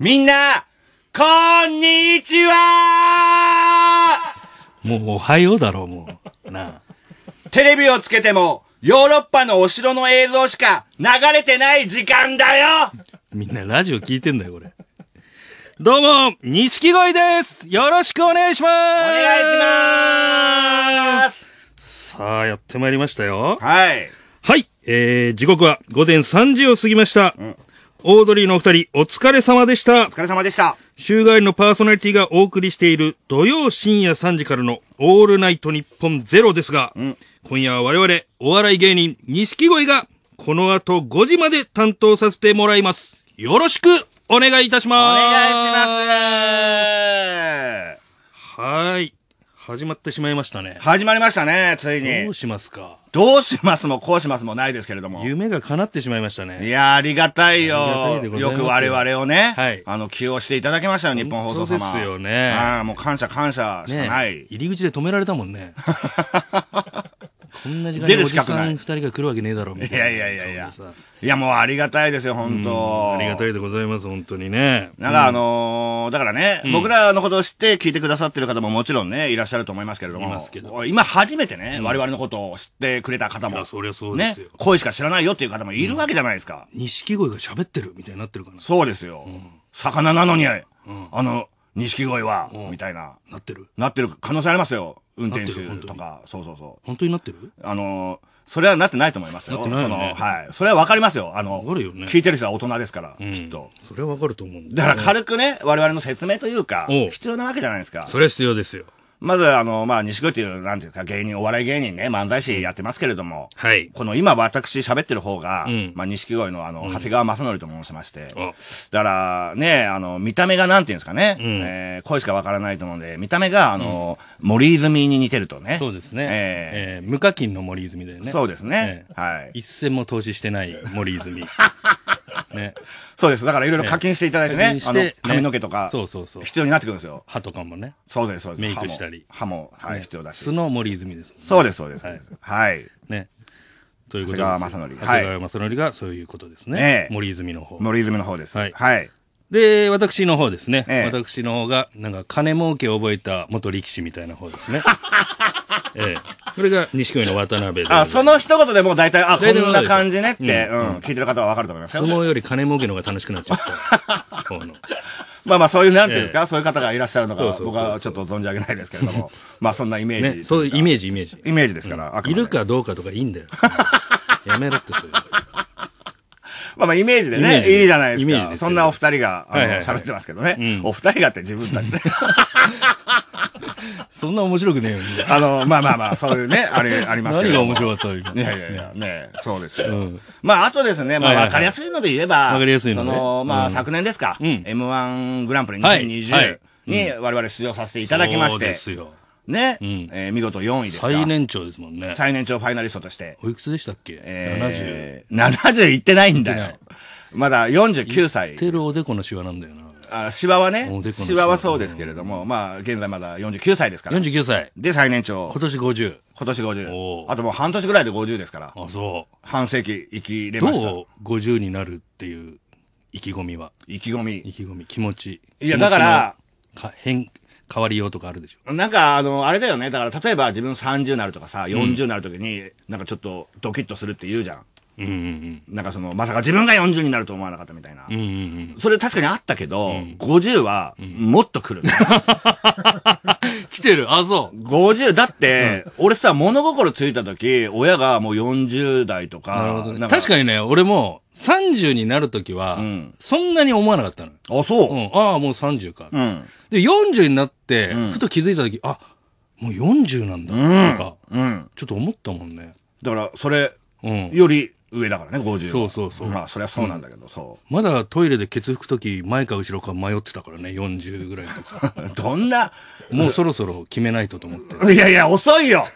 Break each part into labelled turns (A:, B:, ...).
A: みんな、こんにちはもうおはようだろう、もう。なあ。テレビをつけても、ヨーロッパのお城の映像しか流れてない時間だよみんなラジオ聞いてんだよ、これ。どうも、錦鯉です。よろしくお願いします。お願いします。さあ、やってまいりましたよ。はい。はい。えー、時刻は午前3時を過ぎました。うんオードリーのお二人、お疲れ様でした。お疲れ様でした。週替わりのパーソナリティがお送りしている土曜深夜3時からのオールナイト日本ゼロですが、うん、今夜は我々お笑い芸人、錦鯉がこの後5時まで担当させてもらいます。よろしくお願いいたします。お願いします。はい。始まってしまいましたね。始まりましたね、ついに。どうしますかどうしますもこうしますもないですけれども。夢が叶ってしまいましたね。いやありがたいよ。ありがたいでございよますく我々をね、はいあの、起用していただきましたよ、日本放送様。そうですよねああ、もう感謝感謝しかない。入り口で止められたもんね。こんな時間におじさん2人が来るわけねえだろみたいないやいやいやいやいやもうありがたいですよ本当ありがたいでございます本当にねなんかあのー、だからね、うん、僕らのことを知って聞いてくださってる方ももちろんねいらっしゃると思いますけれども今初めてね、うん、我々のことを知ってくれた方もそりゃそうですね声しか知らないよっていう方もいるわけじゃないですか錦、うん、鯉が喋ってるみたいになってるからそうですよ、うん、魚なのにあの錦鯉は、みたいななってるなってる可能性ありますよ運転手とか、そうそうそう。本当になってるあの、それはなってないと思いますよ。なってないよねそのはい。それはわかりますよ。あの、ね聞いてる人は大人ですから、うんきっと。それはわかると思うんだだから軽くね、我々の説明というかう、必要なわけじゃないですか。それは必要ですよ。まず、あの、まあ、西口という、なんていうか、芸人、お笑い芸人ね、漫才師やってますけれども、はい。この今、私喋ってる方が、うん、まあ、西鯉の、あの、長谷川正則と申しまして、うん、だから、ね、あの、見た目がなんていうんですかね、うん、えー、声しかわからないと思うんで、見た目が、あの、うん、森泉に似てるとね。そうですね。えー、えー、無課金の森泉だよね。そうですね。えー、はい。一銭も投資してない森泉。ね。そうです。だからいろいろ課金していただいてね、ねあの、髪の毛とか、そうそうそう。必要になってくるんですよ。歯とかもね。そうです、そうです。メイクしたり。歯も、はい、ね、必要だし。素の森泉です、そうです、そうです。はい。ね。ということで。長谷川正則。はい。長谷川正則がそういうことですね。森泉の方。森泉の方です。はい。はい。で、私の方ですね。私の方が、なんか金儲けを覚えた元力士みたいな方ですね。ええ、それが錦鯉の渡辺で。あ、その一言でもう大体、あ、こんな感じねって、うん、うん、聞いてる方はわかると思います相撲より金儲けのが楽しくなっちゃった。このまあまあ、そういう、なんていうんですか、ええ、そういう方がいらっしゃるのか、僕はちょっと存じ上げないですけれども、まあ、そんなイメージ、ね。そういうイメージ、イメージ。イメージですから、うん、いるかどうかとかいいんだよ。やめろって、そういう。まあまあイメージでね、いいじゃないですか。そんなお二人が、喋ってますけどね。お二人がって自分たちで。そんな面白くねえよ、あの、まあまあまあ、そういうね、あれ、ありますけど。何が面白かったいやいやいや、ねそうですよ。まあ、あとですね、まあ、わかりやすいので言えば、わかりやすいの、ね、の、まあ、昨年ですか、うん、M1 グランプリ2020に我々出場させていただきまして。ですよ。ね、うん、え見事4位です最年長ですもんね。最年長ファイナリストとして。おいくつでしたっけ、え ?70。70いってないんだよ。まだ49歳。テロてるおでこのシワなんだよな。あ、芝はね、芝はそうですけれども、まあ、現在まだ49歳ですから。49歳。で、最年長。今年50。今年50。あともう半年ぐらいで50ですから。あ、そう。半世紀生きれました。どう50になるっていう意気込みは。意気込み。意気込み、気持ち。いや、だから、か変、変わりようとかあるでしょなんか、あの、あれだよね。だから、例えば自分30なるとかさ、40なるときに、なんかちょっとドキッとするって言うじゃん。うんうんうん、なんかその、まさか自分が40になると思わなかったみたいな。うんうんうん、それ確かにあったけど、うん、50はもっと来る、来てるあ、そう。50、だって、うん、俺さ、物心ついた時、親がもう40代とか。なるほどね。確かにね、俺も、30になる時は、うん、そんなに思わなかったの。あ、そう。うん、ああ、もう30か。うん、で、40になって、ふと気づいた時、あ、もう40なんだ、とか、うん、ちょっと思ったもんね。だから、それ、より、上だからね50そうそうそうまあそりゃそうなんだけど、そうまだトイレでケツ拭く時前か後ろか迷ってたからね40ぐらいの時 どんなもうそろそろ決めないとと思っていやいや遅いよ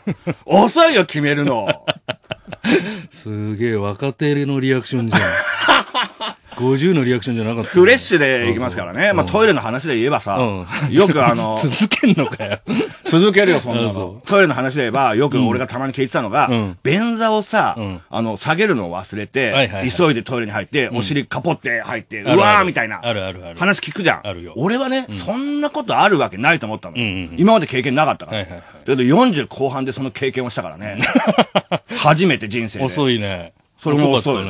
A: 遅いよ決めるの すげえ若手のリアクションじゃん 50のリアクションじゃなかった。フレッシュでいきますからね。まあトイレの話で言えばさ、よくあの、続けんのかよ。続けるよ、そんなの。トイレの話で言えば、よく俺がたまに聞いてたのが、便座をさ、あの、下げるのを忘れて、急いでトイレに入って、お尻カポって入って、うわーみたいな。あるあるある。話聞くじゃん。あるよ。俺はね、そんなことあるわけないと思ったの。今まで経験なかったから。だけど40後半でその経験をしたからね。初めて人生で。遅いね。それも遅い。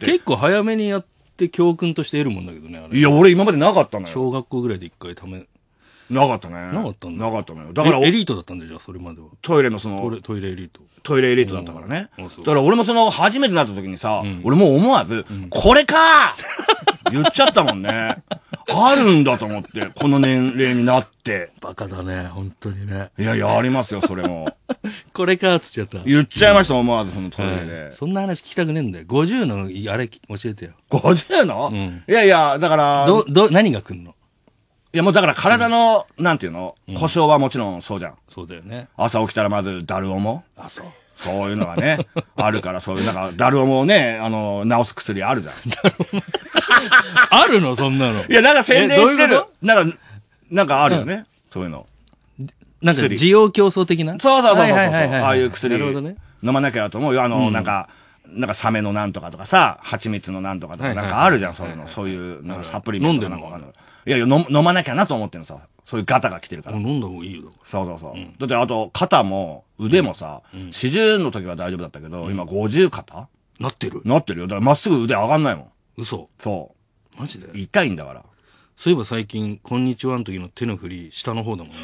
A: 結構早めにやって、って教訓として得るもんだけどねいや俺今までなかったのよ小学校ぐらいで一回ためなかったね。なかったんだ。なかったのよ。だから、エリートだったんで、じゃあ、それまでは。トイレのその、トイレエリート。トイレエリートだったからね。だから俺もその、初めてなった時にさ、俺もう思わず、これか 言っちゃったもんね。あるんだと思って、この年齢になって。バカだね、本当にね。いやいや、ありますよ、それも。これか、つっちゃった。言っちゃいました、思わず、そのトイレで。そんな話聞きたくねえんだよ。50の、あれ、教えてよ。50のいやいや、だから。ど、ど、何が来んのいやもうだから体の、なんていうの、故障はもちろんそうじゃん。そうだよね。朝起きたらまず、だるおも。あ、そう。そういうのがね、あるから、そういう、なんか、だるおもをね、あの、治す薬あるじゃん。あるのそんなの。いや、なんか宣伝してる。なんか、なんかあるよね。そういうの。なんか、需要競争的なそうそうそうそう。ああいう薬。なるほどね。飲まなきゃと思うよ。あの、なんか、なんかサメのなんとかとかさ、蜂蜜のなんとかとか、なんかあるじゃん、そういうの。そういう、なんかサプリメントなんかわかんない。いやいや飲、まなきゃなと思ってんのさ。そういうガタが来てるから。飲んだ方がいいよ。そうそうそう。だってあと、肩も腕もさ、四十40の時は大丈夫だったけど、今50肩なってるなってるよ。だからまっすぐ腕上がんないもん。嘘そう。マジで痛いんだから。そういえば最近、こんにちはの時の手の振り、下の方だもんね。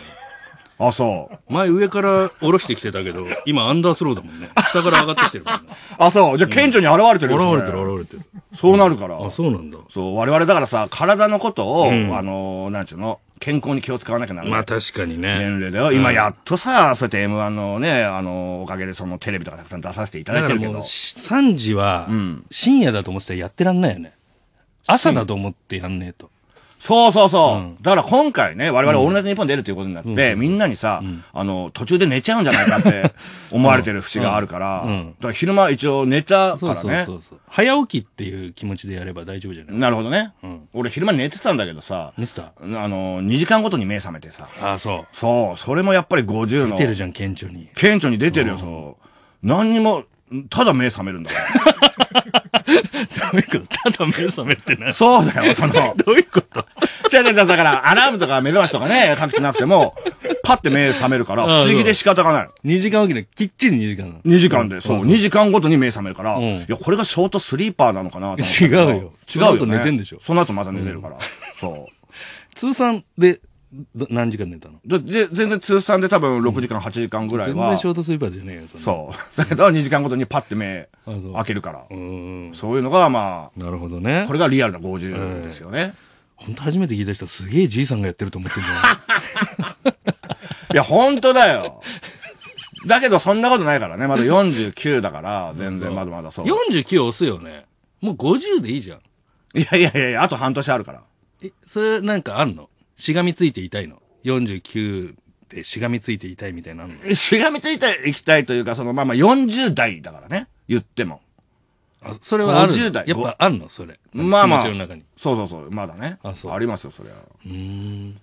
A: あ、そう。前上から下ろしてきてたけど、今アンダースローだもんね。下から上がってきてるもんね。あ、そう。じゃ顕著に現れてるよ、ね、現れてる、現れてる。そうなるから、うん。あ、そうなんだ。そう、我々だからさ、体のことを、うん、あの、なんちゅうの、健康に気を使わなきゃならない。まあ確かにね。年齢だよ。今やっとさ、うん、そうやって M1 のね、あの、おかげでそのテレビとかたくさん出させていただいてるけど。だからもう3時は、深夜だと思ってたらやってらんないよね。朝だと思ってやんねえと。そうそうそう。だから今回ね、我々オールナイトニッポン出るということになって、みんなにさ、あの、途中で寝ちゃうんじゃないかって 思われてる節があるから、だから昼間一応寝たからね。早起きっていう気持ちでやれば大丈夫じゃないなるほどね。俺昼間寝てたんだけどさ、寝てたあの、2時間ごとに目覚めてさ。あ、そう。そう、それもやっぱり50の。出てるじゃん、顕著に。顕著に出てるよ、そう。何にも、ただ目覚めるんだから。どういうことただ目覚めってな。そうだよ、その。どういうこと違う違う、だから、アラームとか目覚ましとかね、かけてなくても、パって目覚めるから、不思議で仕方がない。2時間おきで、きっちり2時間なの。2時間で、そう、2時間ごとに目覚めるから、いや、これがショートスリーパーなのかな違うよ。違うよ。その後寝てんでしょ。その後また寝てるから。そう。通算で何時間寝たので全然通算で多分6時間、8時間ぐらいは。全然ショートスリーパーじゃねえよ、そそう。だけど2時間ごとにパッて目開けるから。そういうのがまあ。なるほどね。これがリアルな50ですよね。本当初めて聞いた人すげえじいさんがやってると思ってんじゃない いや、本当だよ。だけどそんなことないからね。まだ49だから、全然まだまだそう。49押すよね。もう50でいいじゃん。いやいやいや、あと半年あるから。え、それなんかあんのしがみついていたいの。49でしがみついていたいみたいなの。しがみついていきたいというか、そのまあまあ40代だからね。言っても。あ、それはある。0代。やっぱあんのそれ。まあまあ。の中に。そうそうそう。まだね。あ、そう。ありますよ、それは。うん。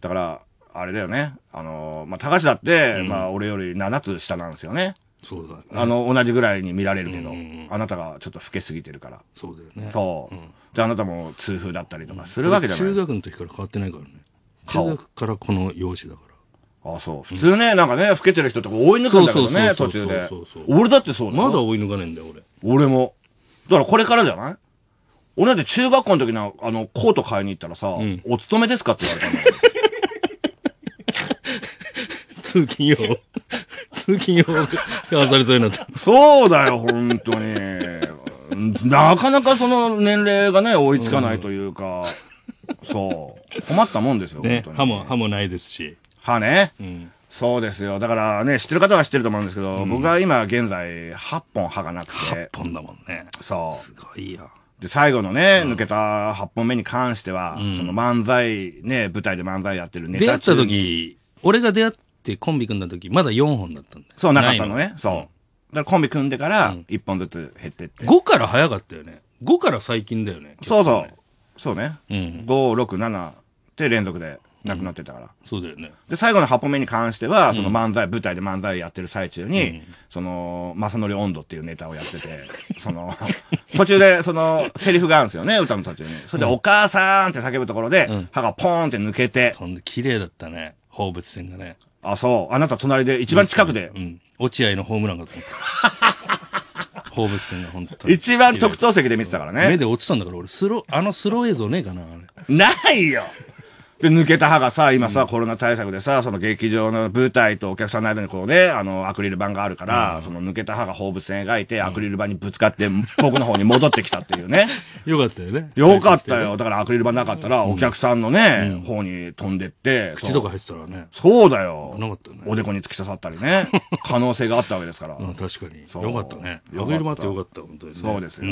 A: だから、あれだよね。あのまあ、高橋だって、うん、まあ、俺より7つ下なんですよね。そうだ、ね、あの、同じぐらいに見られるけど、うんあなたがちょっと老けすぎてるから。そうだよね。そう。うん、で、あなたも痛風だったりとかするわけじゃない、ん、中学の時から変わってないからね。だからこの容姿だから。あそう。普通ね、なんかね、老けてる人とか追い抜くんだけどね、途中で。俺だってそうだまだ追い抜かねえんだよ、俺。俺も。だからこれからじゃない俺だって中学校の時の、あの、コート買いに行ったらさ、うん、お勤めですかって言われたの。通勤用。通勤用がたりそうになった。そうだよ、本当に。なかなかその年齢がね、追いつかないというか、うん、そう。困ったもんですよ、ね、歯も、歯もないですし。歯ね。うん。そうですよ。だからね、知ってる方は知ってると思うんですけど、うん、僕は今現在8本歯がなくて。8本だもんね。そう。すごいよ。で、最後のね、うん、抜けた8本目に関しては、うん、その漫才、ね、舞台で漫才やってるネタ出会った時、俺が出会ってコンビ組んだ時、まだ4本だったんだよ。そう、なかったのね。そう。だからコンビ組んでから1本ずつ減ってって。5から早かったよね。5から最近だよね。ねそうそう。そうね。うん。5、6、7、で連続で亡くなってたから、そうだよねで最後の8本目に関してはその漫才、舞台で漫才やってる最中に、その正則温度っていうネタをやってて その途中でそのセリフがあるんですよね歌の途中にそれで「お母さん」って叫ぶところで、歯がポーンって抜けてほんで綺麗だったね放物線がねあそうあなた隣で一番近くで、落合のホームランかと思った放物線が本当に一番特等席で見てたからね目で落ちたんだから俺スロあのスロー映像ねえかなあれないよで、抜けた歯がさ、今さ、コロナ対策でさ、その劇場の舞台とお客さんの間にこうね、あの、アクリル板があるから、その抜けた歯が放物線描いて、アクリル板にぶつかって、僕の方に戻ってきたっていうね。よかったよね。よかったよ。だからアクリル板なかったら、お客さんのね、方に飛んでって。口とか入ってたらね。そうだよ。なかったね。おでこに突き刺さったりね。可能性があったわけですから。確かに。よかったね。アクリル板ってよかった、本当に。そうですよ。だ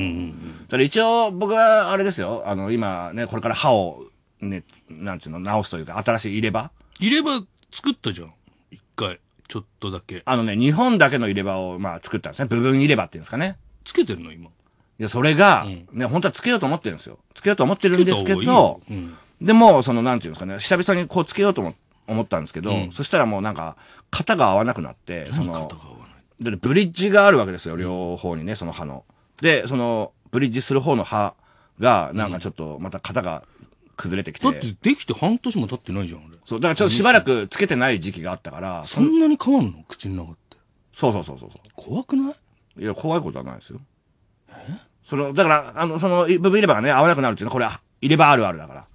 A: から一応、僕はあれですよ。あの、今ね、これから歯を、ね、なんちゅうの、直すというか、新しい入れ歯入れ歯作ったじゃん。一回。ちょっとだけ。あのね、日本だけの入れ歯を、まあ、作ったんですね。部分入れ歯っていうんですかね。つけてるの今。いや、それが、うん、ね、本当はつけようと思ってるんですよ。つけようと思ってるんですけど、けいいうん、でも、その、なんていうんですかね、久々にこうつけようと思思ったんですけど、うん、そしたらもうなんか、型が合わなくなって、その、で、ブリッジがあるわけですよ、両方にね、その歯の。で、その、ブリッジする方の歯が、なんかちょっと、また型が崩れてきて。だってできて半年も経ってないじゃん、あれ。そう、だからちょっとしばらくつけてない時期があったから。そんなに変わんの口の中って。そうそうそうそう。怖くないいや、怖いことはないですよ。えその、だから、あの、その、部分入れ歯がね、合わなくなるっていうのは、これ、入れ歯あるあるだから。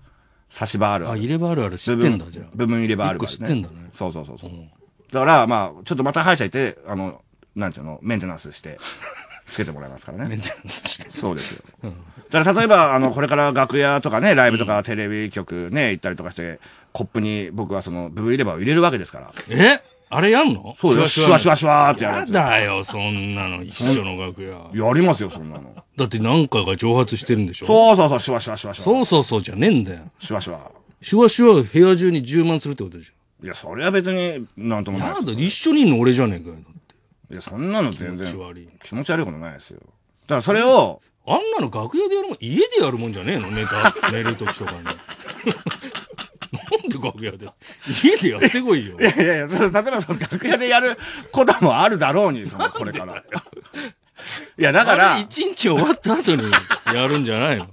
A: 差し歯あるある。あ、入れ歯あるある知ってんだ、じゃあ。部分入れ歯あるある、ね。知ってんだね。そうそうそうそう。だから、まあ、ちょっとまた歯医者行って、あの、なんちゅうの、メンテナンスして。つけてもらいますからね。メンテナンスして。そうですよ。だから例えば、あの、これから楽屋とかね、ライブとかテレビ局ね、行ったりとかして、コップに僕はその、ブブ入れ歯を入れるわけですから。えあれやんのそうです。シュワシュワシュワーってやるやだよ、そんなの。一緒の楽屋。やりますよ、そんなの。だって何回か蒸発してるんでしょそうそうそう、シュワシュワシュワシュワ。そうそうそうじゃねえんだよ。シュワシュワ。シュワシュワ部屋中に充満するってことでしょいや、それは別になんともないやだ、一緒にいんの俺じゃねえかよ。いや、そんなの全然気持ち悪い気持ち悪いことないですよ。だからそれを、あんなの楽屋でやるもん、家でやるもんじゃねえのネタ、寝るときとかに。なんで楽屋で家でやってこいよ。いやいやいや、例えばその楽屋でやることもあるだろうに、そのこれから。いや、だから。一日終わった後にやるんじゃないの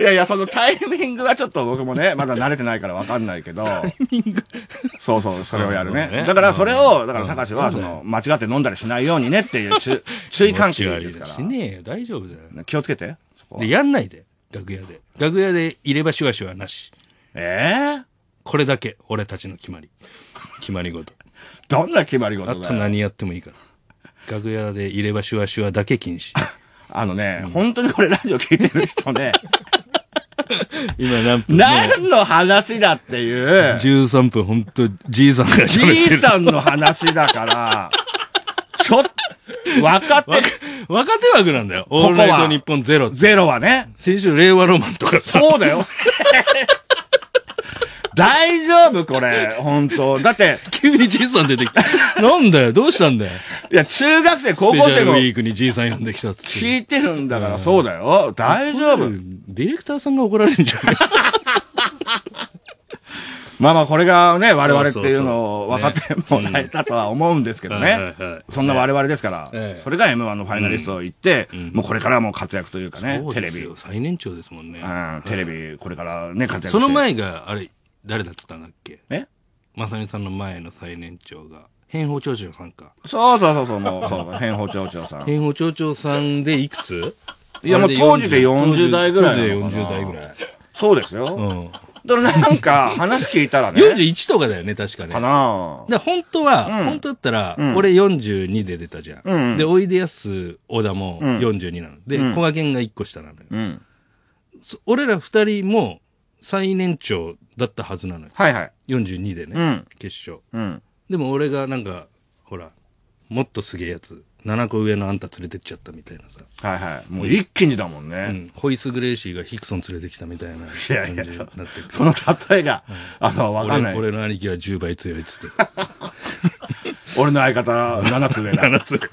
A: いやいや、そのタイミングはちょっと僕もね、まだ慣れてないからわかんないけど。タイミングそうそう、それをやるね。だからそれを、だから高橋は、その、間違って飲んだりしないようにねっていう 注意喚起ですから。しねえよ、大丈夫だよ。気をつけて。そで、やんないで、楽屋で。楽屋で入れ歯シュワシュワなし。ええこれだけ、俺たちの決まり。決まり事。どんな決まり事だよあと何やってもいいから。楽屋で入れ歯シュワシュワだけ禁止。あのね、本当にこれラジオ聞いてる人ね。今何分何の話だっていう。13分、本当じいさんがじいさんの話だから、ちょっと、若手、若手枠なんだよ。ここオールナイト日本ゼロ。ゼロはね。先週令和ロマンとかさ。そうだよ。大丈夫これ、本当だって。急にじいさん出てきた。なんだよ、どうしたんだよ。いや、中学生、高校生の。ウィークにじいさん呼んできたっって。聞いてるんだから、そうだよ。大丈夫。ディレクターさんが怒られるんじゃない まあまあ、これがね、我々っていうのを分かってもらえたとは思うんですけどね。そんな我々ですから、それが M1 のファイナリスト行って、もうこれからも活躍というかね、テレビ。最年長ですもんね。テレビ、これからね、活躍その前が、あれ、誰だったんだっけえまさみさんの前の最年長が。変法町長さんか。そうそうそうそう、もう、そう、変法町長さん。変法町長さんでいくついや、もう当時で40代ぐらい。当時で40代ぐらい。そうですよ。うん。だからなんか、話聞いたらね。41とかだよね、確かね。かなだ本当は、うん、本当だったら、うん、俺42で出たじゃん。うん、で、おいでやす小田も42なの。で、こがけんが1個下なのよ。俺ら2人も、最年長だったはずなのよ、はいはい。42でね、うん決勝うん。でも俺がなんかほらもっとすげえやつ7個上のあんた連れてっちゃったみたいなさ、はいはい。もう一気にだもんね。うんホイス・グレーシーがヒクソン連れてきたみたいな感いやいやじになってるその例えが、あの、わかんな俺い。俺俺の兄貴は10倍強いっつって 俺の相方、7つ上だ。7 つ上だ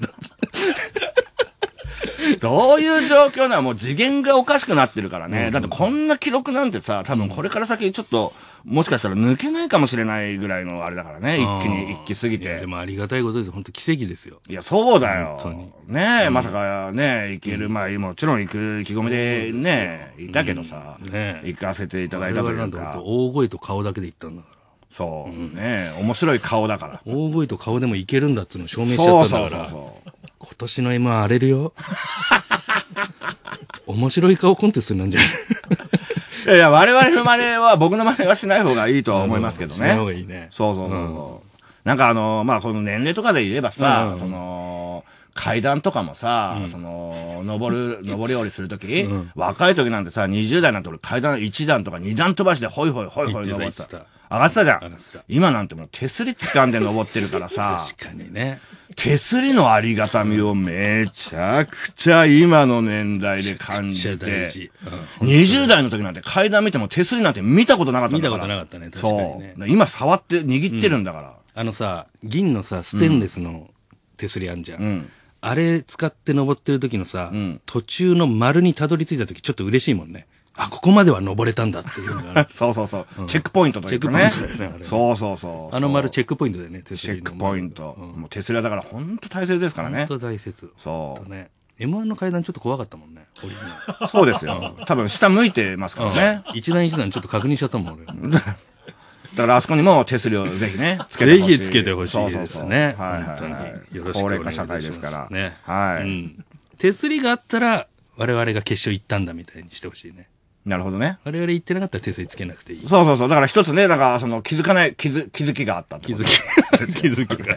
A: どういう状況なのもう次元がおかしくなってるからね。だってこんな記録なんてさ、多分これから先ちょっと、もしかしたら抜けないかもしれないぐらいのあれだからね。一気に、一気すぎて。でもありがたいことです。本当奇跡ですよ。いや、そうだよ。ねえ、まさかね、行ける、まあ、もちろん行く意気込みでね、いたけどさ、行かせていただいたというか。大声と顔だけで行ったんだから。そう。ね面白い顔だから。大声と顔でもいけるんだってうの証明しちゃったんだから。そうそうそう。今年の M は荒れるよ。面白い顔コンテストなんじゃない いやいや、我々の真似は、僕の真似はしない方がいいとは思いますけどね。しない方がいいね。そうそうそうう、ん。なんかあの、まあ、この年齢とかで言えばさ、うん、その、階段とかもさ、うん、その、登る、登り降りするとき、うん、若い時なんてさ、20代なんて俺階段1段とか2段飛ばしてホイホイホイホイ登ってた。上がってたじゃん。今なんてもう手すり掴んで登ってるからさ。確かにね。手すりのありがたみをめちゃくちゃ今の年代で感じて。うん、20代の時なんて階段見ても手すりなんて見たことなかったんだから。見たことなかったね、確かに、ね、そう。今触って握ってるんだから、うん、あのさ、銀のさ、ステンレスの手すりあんじゃん。うん、あれ使って登ってる時のさ、途中の丸にたどり着いた時ちょっと嬉しいもんね。あここまでは登れたんだっていうのが そうそうそう、チェックポイントというかねチェックポイントだよねそうそうそうあの丸チェックポイントでねチェックポイント、もう手すりはだから本当大切ですからね本当大切そうね M1 の階段ちょっと怖かったもんね、そうですよ。多分下向いてますからね。一段一段ちょっと確認しちゃったもん、俺。だからあそこにも手すりをぜひね、つけてほしい。ぜひつけてほしいですね。そうはい、本当に。よろしくお願いします。高齢社会ですから。ね。はい、うん。手すりがあったら、我々が決勝行ったんだみたいにしてほしいね。なるほどね。我々言ってなかったら訂正つけなくていい。そうそうそう。だから一つね、なんかその気づかない、気づ、気づきがあった気づき。気づきが。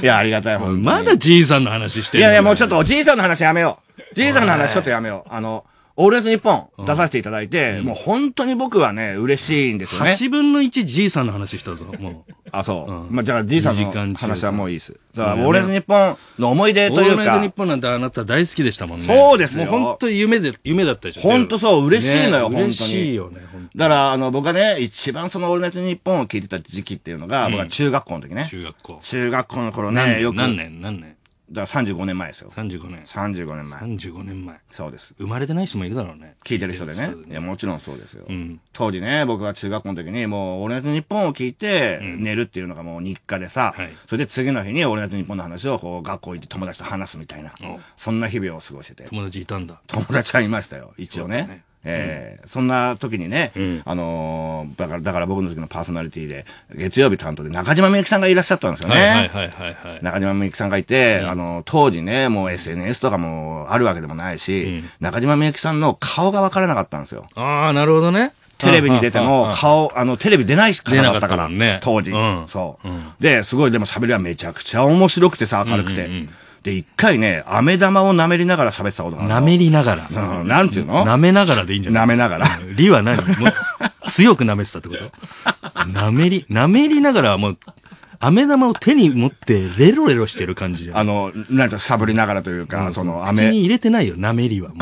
A: いや、ありがたい。まだじいさんの話してる。いやいや、もうちょっとおじいさんの話やめよう。じいさんの話ちょっとやめよう。あの、オールナイトニッポン出させていただいて、うん、もう本当に僕はね、嬉しいんですよね。8分の1じいさんの話したぞ、もう。あ、そう。うん、まあ、じゃあじいさんの話はもういいです。だから、オールナイトニッポンの思い出というか。オールナイトニッポンなんてあなた大好きでしたもんね。そうですよ。もう本当夢で、夢だったでしょ。本当そう、嬉しいのよ、ね、本当に。嬉しいよね、だから、あの、僕はね、一番そのオールナイトニッポンを聞いてた時期っていうのが、うん、僕は中学校の時ね。中学校。中学校の頃ね、よく。何年何年だ35年前ですよ。35年。35年前。35年前。そうです。生まれてない人もいるだろうね。聞いてる人でね。いや、もちろんそうですよ。うん、当時ね、僕が中学校の時に、もう、俺の日本を聞いて、寝るっていうのがもう日課でさ、うん、それで次の日に俺の日本の話を、こう、学校行って友達と話すみたいな、そんな日々を過ごしてて。友達いたんだ。友達はいましたよ、一応ね。えー、そんな時にね、うん、あのー、だから、だから僕の時のパーソナリティで、月曜日担当で中島みゆきさんがいらっしゃったんですよね。はいはいはい、はい、中島みゆきさんがいて、うん、あのー、当時ね、もう SNS とかもあるわけでもないし、うん、中島みゆきさんの顔がわからなかったんですよ。ああ、なるほどね。テレビに出ても、顔、あの、テレビ出ないかなだったから、ね、当時、うん、そう、で、すごい、でも喋りはめちゃくちゃ面白くてさ、明るくて。うんうんうんで、一回ね、飴玉を舐めりながら喋ってたことがある。舐めりながら。うん、なんていうの舐めながらでいいんじゃない舐めながら。りは何もう強く舐めてたってこと 舐めり、舐めりながらはもう、飴玉を手に持ってレロレロしてる感じじゃん。あの、なんかしゃぶりながらというか、うん、その飴。口に入れてないよ、舐めりはも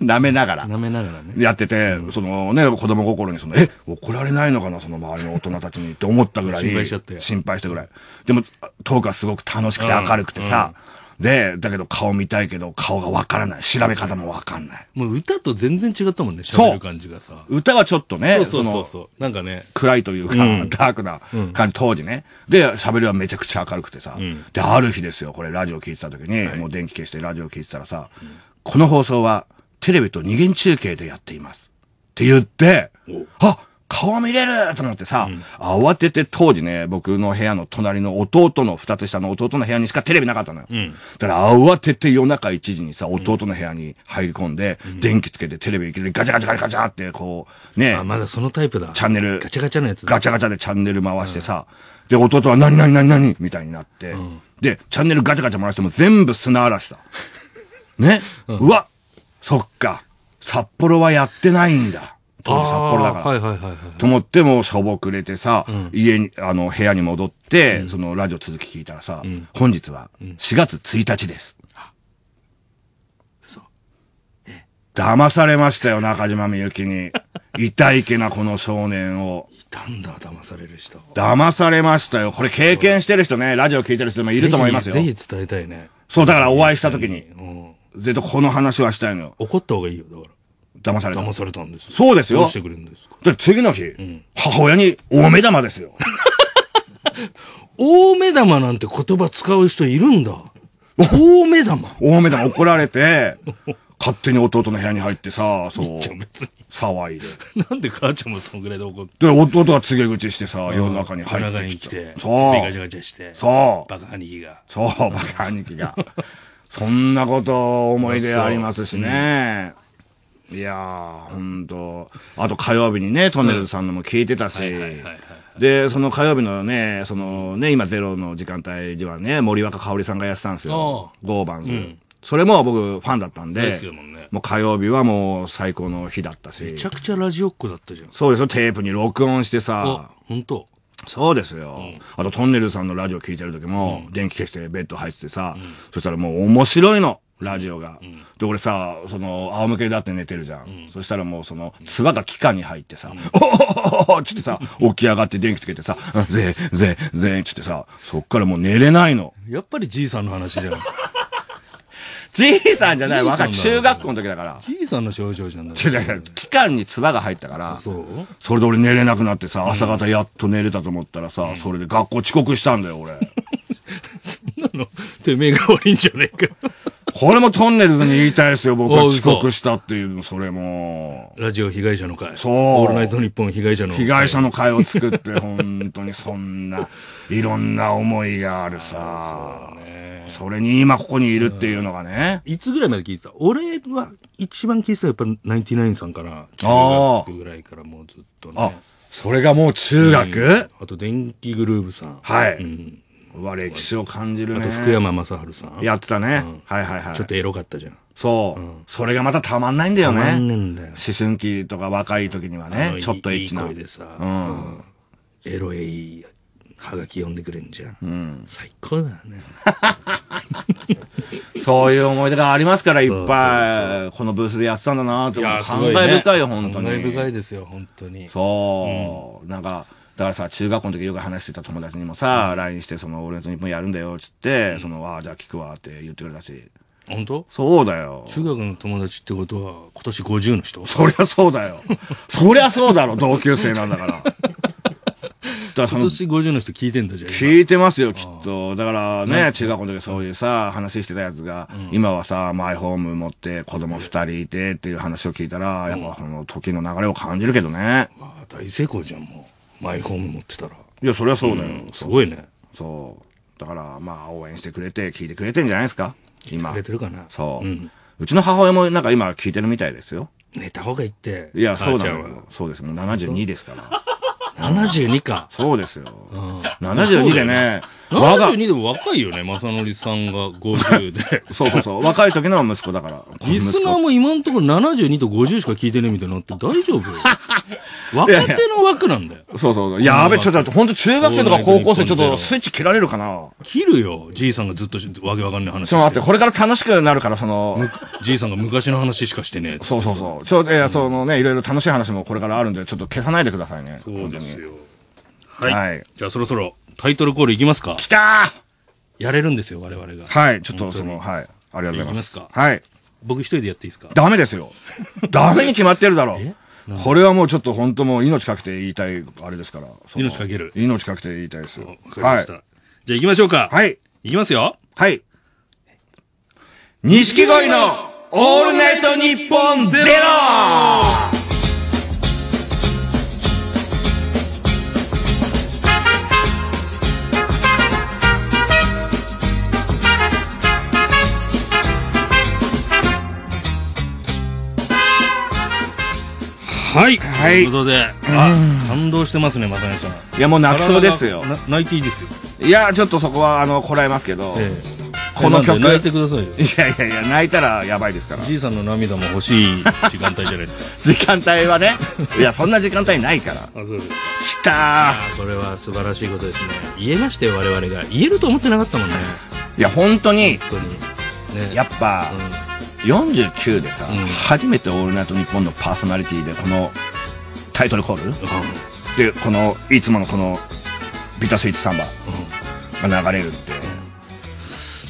A: う。舐めながら。舐めながらね。やってて、そのね、子供心にその、え、怒られないのかな、その周りの大人たちにって思ったぐらい。心配しちゃって。心配したぐらい。でも、トークはすごく楽しくて明るくてさ、うんうで、だけど顔見たいけど顔がわからない。調べ方もわかんない。もう歌と全然違ったもんね、喋る感じがさ。歌はちょっとね、そうそうそうなんかね。暗いというか、うん、ダークな感じ、当時ね。で、喋りはめちゃくちゃ明るくてさ。うん、で、ある日ですよ、これラジオ聞いてた時に、はい、もう電気消してラジオ聞いてたらさ、うん、この放送はテレビと二元中継でやっています。って言って、あっ顔見れると思ってさ、うん、慌てて当時ね、僕の部屋の隣の弟の、二つ下の弟の部屋にしかテレビなかったのよ。うん、だから慌てて夜中一時にさ、弟の部屋に入り込んで、うん、電気つけてテレビいきる、りガチャガチャガチャガチャってこう、ね。あ、まだそのタイプだ。チャンネル。ガチャガチャのやつガチャガチャでチャンネル回してさ、で、弟は何何何何みたいになって、で、チャンネルガチャガチャ回しても全部砂嵐さ。ね、うわ、そっか、札幌はやってないんだ。当時札幌だから。はい、はいはいはいと思ってもうしょぼくれてさ、うん、家に、あの、部屋に戻って、うん、そのラジオ続き聞いたらさ、うん、本日は4月1日です。騙されましたよ、中島みゆきに。痛いけな、この少年を。いたんだ、騙される人。騙されましたよ。これ経験してる人ね、ラジオ聞いてる人もいると思いますよ。ぜひ伝えたいね。そう、だからお会いした時に。絶対この話はしたいのよ。怒った方がいいよ、だから。騙された。騙されたんですそうですよ。どうしてくれるんですか。で、次の日、うん、母親に大目玉ですよ。大目玉なんて言葉使う人いるんだ。大目玉 大目玉怒られて、勝手に弟の部屋に入ってさ、そう。騒いで。なんで母ちゃんもそんぐらいで怒って。で、弟が告げ口してさ、世の中に入ってき中に来て。そう。ガチャガチャして。そう。バカ兄貴が。そう、バカ兄貴が。そんなこと思い出ありますしね。いやー、ほんと。あと火曜日にね、トンネルズさんのも聞いてたし。で、その火曜日のね、そのね、今ゼロの時間帯ではね、森若香織さんがやってたんですよ。ゴーバンズ。うんそれも僕ファンだったんで、もね、もう火曜日はもう最高の日だったし。めちゃくちゃラジオっ子だったじゃん。そうですよ、テープに録音してさ。本当そうですよ、うん、あとトンネルさんのラジオ聞いてる時も、うん、電気消してベッド入っててさ、うん、そしたらもう面白いの。ラジオが。うん、で、俺さ、その、仰向けだって寝てるじゃん。うん、そしたらもう、その、つばが気管に入ってさ、うん、おおっつってさ、起き上がって電気つけてさ、ぜ、ぜ、ぜ、つってさ、そっからもう寝れないの。やっぱりじいさんの話じゃん。じいさんじゃない、若い。中学校の時だから。じいさんの症状じゃ違う違う、期間に唾が入ったから、そうそれで俺寝れなくなってさ、朝方やっと寝れたと思ったらさ、それで学校遅刻したんだよ、俺。そんなの、てめえが悪いんじゃねえかこれもトンネルズに言いたいですよ、僕は遅刻したっていうの、それも。ラジオ被害者の会。そう。オールナイト日本被害者の会。被害者の会を作って、本当にそんな、いろんな思いがあるさ。そうね。それに今ここにいるっていうのがね。いつぐらいまで聞いてた俺は一番聞いてたやっぱナインティナインさんかな。中学ぐらいからもうずっとね。あ、それがもう中学、うん、あと電気グルーブさん。はい。うんわ歴史を感じるねあと福山雅治さんやってたね、うん、はいはいはいちょっとエロかったじゃんそう、うん、それがまたたまんないんだよねたまんねんだよ思春期とか若い時にはねちょっとエッチないい声でさ、うん、エロエイはがき読んでくれんじゃん、うん、最高だよね そういう思い出がありますからいっぱいこのブースでやってたんだなって感慨深いよい、ね、本当に感慨深いですよ本当にそう、うん、なんかだからさ、中学校の時よく話してた友達にもさ、LINE、うん、して、その、俺と日本やるんだよ、つって、うん、その、ああ、じゃあ聞くわって言ってくれたし。本当そうだよ。中学の友達ってことは、今年50の人そりゃそうだよ。そりゃそうだろ、同級生なんだから。だ今年50の人聞いてんだじゃん。聞いてますよ、きっと。だからね、中学校の時そういうさ、話してたやつが、今はさ、マイホーム持って子供二人いてっていう話を聞いたら、やっぱその時の流れを感じるけどね。まあ、大成功じゃん、もう。マイホーム持ってたらいやそりゃそうだよ、すごいねそうだからまあ応援してくれて聞いてくれてんじゃないですか今聞いてくれてるかなそう、うちの母親もなんか今聞いてるみたいですよ寝た方がいいっていやそうだよそうですもう72ですから72かそうですよ、72でね72でも若いよね、正則さんが50で。そうそうそう。若い時の息子だから。リスナーも今のところ72と50しか聞いてねえみたいになって大丈夫 若手の枠なんだよ。いやいやそうそうやべ、ちょっと、ほんと中学生とか高校生ちょっとスイッチ切られるかな切るよ。じいさんがずっとわけわかんない話して。ちょっと待って、これから楽しくなるから、その。じいさんが昔の話しかしてねえそうそうそう。ちょ、いや、そのね、いろいろ楽しい話もこれからあるんで、ちょっと消さないでくださいね。そうですよ。はい、はい、じゃあそろそろタイトルコールいきますか来たやれるんですよ、我々が。はい、ちょっとその、はい。ありがとうございます。いきますはい。僕一人でやっていいですかダメですよ。ダメに決まってるだろう。これはもうちょっと本当もう命かけて言いたい、あれですから。命かける命かけて言いたいです。はい。じゃあ行きましょうか。はい。いきますよ。はい。錦鯉のオールナイトニッポンゼロはい、はい、ということで、あ、感動してますね、まさねさん。いや、もう泣きそうですよ。泣いていいですよ。いや、ちょっとそこは、あの、こらえますけど。ええ
B: この曲泣いてく
A: ださいよ いやいやいや泣いたらやばいですからじいさんの涙も欲しい時間帯じゃないですか 時間帯はねいやそんな時間帯ないから あそうですかきたこれは素晴らしいことですね言えましたよ我々が言えると思ってなかったもんねいや本当に本当に、ね、やっぱ、うん49でさ、うん、初めて「オールナイトニッポン」のパーソナリティでこのタイトルコール、うん、でこのいつものこの「ビタスイーツサンバ」が流れるって、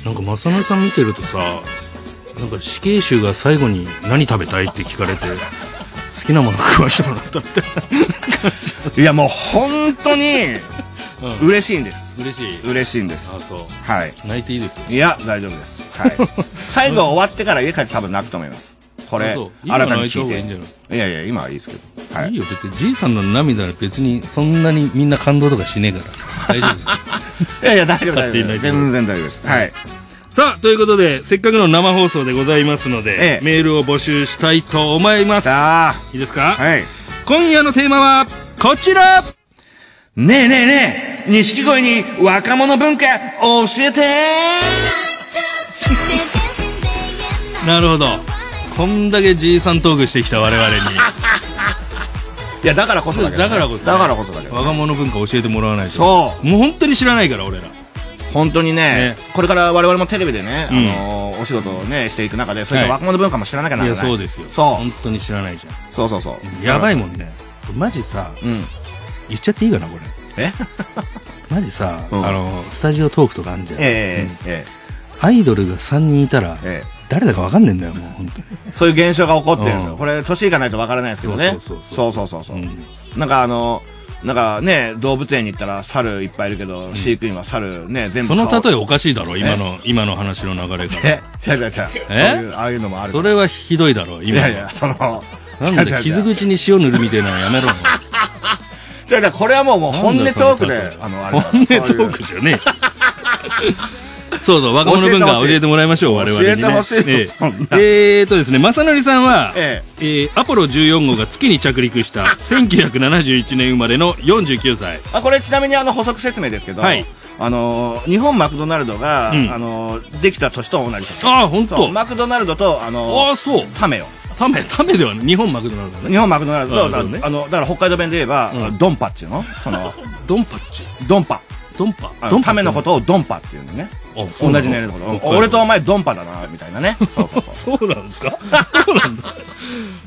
A: うん、なんか正成さん見てるとさなんか死刑囚が最後に何食べたいって聞かれて好きなもの食わしてもらったって いやもう本当にうん、嬉しいんです嬉しい嬉しいんですあそうはい泣いていいですよいや大丈夫です、はい、最後終わってから家帰って多分泣くと思いますこれ新たに聞いていやいや今はいいですけど、はい、いいよ別にじいさんの涙は別にそんなにみんな感動とかしねえから 大丈夫いやいや大丈夫大丈夫全然大丈夫ですはいさあ、ということで、せっかくの生放送でございますので、ええ、メールを募集したいと思います。いいですかはい。今夜のテーマは、こちらねえねえねえ、錦鯉に若者文化教えて なるほど。こんだけじいさんトークしてきた我々に。いや、だからこそだけど、ね、だからこそ、ね、だからこそだけど、ね、若者文化教えてもらわないと。そう。もう本当に知らないから、俺ら。本当にね、ね、これから我々もテレビでね、うん、あのお仕事をね、していく中で、そういった若者文化も知らなきゃならない。はい、いそうですよ。そう。本当に知らないじゃん。そうそうそう。やばいもんね。マジさ、うん、言っちゃっていいかなこれえ マジさ、うん、あのスタジオトークとかあんじゃん、えー、えー、アイドルが3人いたら、えー誰だか分かんねえんだよもう本当にそういう現象が起こってるんですよ、これ年いかないと分からないですけどねそうそうそうそうそう、うなんかあのなんかね、動物園に行ったら猿いっぱいいるけど、うん、飼育員は猿ね、全部。その例えおかしいだろ、今の、今の話の流れから。え違う違う違う。そういう、ああいうのもある。それはひどいだろ、今。いやいや、その、なんで傷口に塩塗るみたいなのやめろ。じゃあこれはもうもう本音トークであのあれ本音トークじゃねえそうそう若者文化教えてもらいましょう我々に、ね、教えてほしいえー、えー、とですね正則さんは、えええー、アポロ14号が月に着陸した1971 年生まれの49歳あこれちなみにあの補足説明ですけど、はい、あの日本マクドナルドが、うん、あのできた年と同じ年あ本当マクドナルドとあのあそうタメよハメハメでは日本マクドナルドね日本マクドナルドだから,、ね、あのだから北海道弁で言えば、ドンパっていうのそのドンパッチドンパドンパあドのためのことをドンパっていうのね同じ年齢のこと俺とお前ドンパだなみたいなね そうそうそうそうなんですかそうなんだああ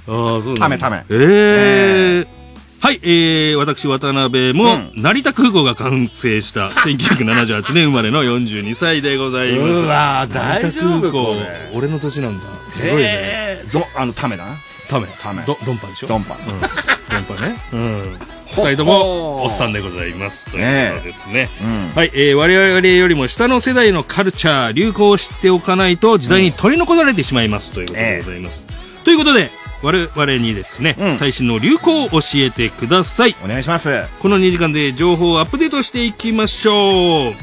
A: そうなんだためためええはい、えー、私、渡辺も、成田空港が完成した 1978年生まれの42歳でございます。うわ大丈夫これ俺の年なんだ。すごいね。ど、あの、ためなため。ため。ど、ドンパでしょドンパ。うん。ドンパね。うん。
B: 二人ともおっさんでございますということですね、うん、
A: はい、えー、我々よりも下の世代のカルチャー流行を知っておかないと時代に取り残されてしまいますということでございます、ということで我々にですね、うん、最新の流行を教えてくださいお願いしますこの2時間で情報をアップデートしていきましょう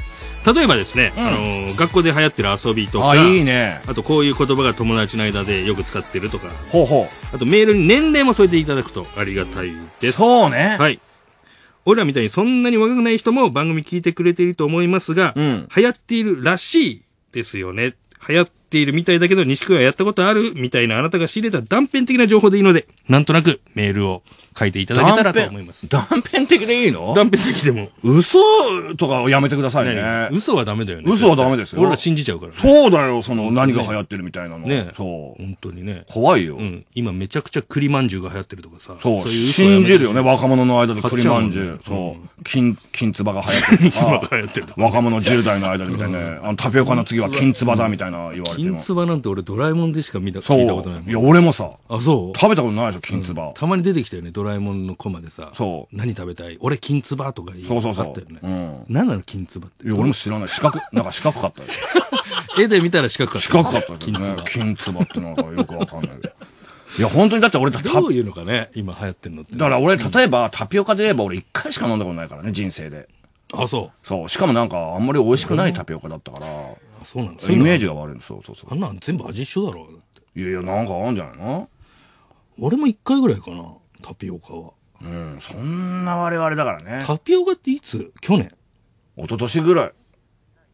A: 例えばですね、うん、あの学校で流行ってる遊びとかあいい、ね、あとこういう言葉が友達の間でよく使ってるとかほうほうあとメールに年齢も添えていただくとありがたいですそうねはい俺らみたいにそんなに若くない人も番組聞いてくれていると思いますが、うん、流行っているらしいですよね流行ているみたいだけど、西君はやったことあるみたいなあなたが仕入れた断片的な情報でいいので、なんとなくメールを書いていただけたらと思います。断片的でいいの断片的でも。嘘とかをやめてくださいね。嘘はダメだよね。嘘はダメですよ。俺ら信じちゃうから、ね。そうだよ、その何が流行ってるみたいなの。ねそう。本当にね。怖いよ。うん。今めちゃくちゃ栗まんじゅうが流行ってるとかさ。そう、そう信じるよね、若者の間で栗まんじゅう。そう。金、金つばが流行ってる。金つばが流行ってる。若者10代の間でみたいな、ね。あの、タピオカの次は金つばだみたいな言われて。金つばなんて俺ドラえもんでしか見た聞いたことないいや俺もさあそう食べたことないでしょ金つば、うん、たまに出てきたよねドラえもんのコマでさそう何食べたい俺金つばとか言そうそうそうあったよね、うん、何なの金つばっていや俺も知らない四角 なんか四角かったょ 絵で見たら四角かった四角かったね金つば金つってなんかよくわかんないけどいや、本当にだって俺た、どういうのかね、今流行ってんのって、だから俺、例えば、タピオカで言えば俺一回しか飲んだことないからね、人生で。あ、そう。そう。しかもなんか、あんまり美味しくないタピオカだったから。あそうなんイメージが悪いのそうそうそうあんなん全部味一緒だろだっていやいやなんかあるんじゃないの俺も一回ぐらいかなタピオカはうんそんな我々だからねタピオカっていつ去年一昨年ぐらい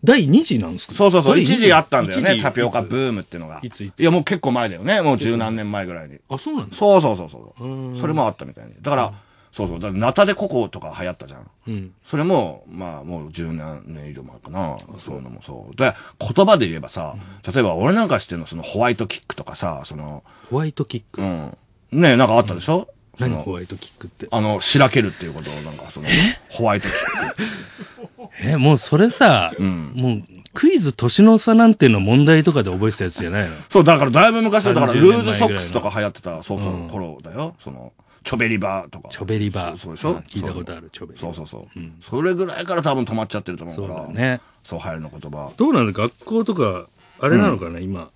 A: 第2次なんですかそうそうそう一時あったんだよねタピオカブームってのがいついやもう結構前だよねもう十何年前ぐらいにあそうなんだそうそうそうそうそれもあったみたいにだから、そうそう。だナタデココとか流行ったじゃん。うん。それも、まあ、もう十何年以上前かな。そういうのもそう。で、言葉で言えばさ、うん、例えば俺なんかしてるの、そのホワイトキックとかさ、その。ホワイトキックうん。ねえ、なんかあったでしょ、うん、何ホワイトキックって。あの、しらけるっていうことを、なんかその、ホワイトキック。え、もうそれさ、うん、もう、クイズ年の差なんていうの問題とかで覚えてたやつじゃないのそう、だからだいぶ昔だから、ルーズソックスとか流行ってた、そうそう、頃だよ、うん、その。チョベリバーとか。チョベリバー。そうでし聞いたことある、チョベリバー。そうそうそう。うん、それぐらいから多分止まっちゃってると思うから。そうね。そう、流行りの言葉。どうなの学校とか、あれなのかな、うん、今。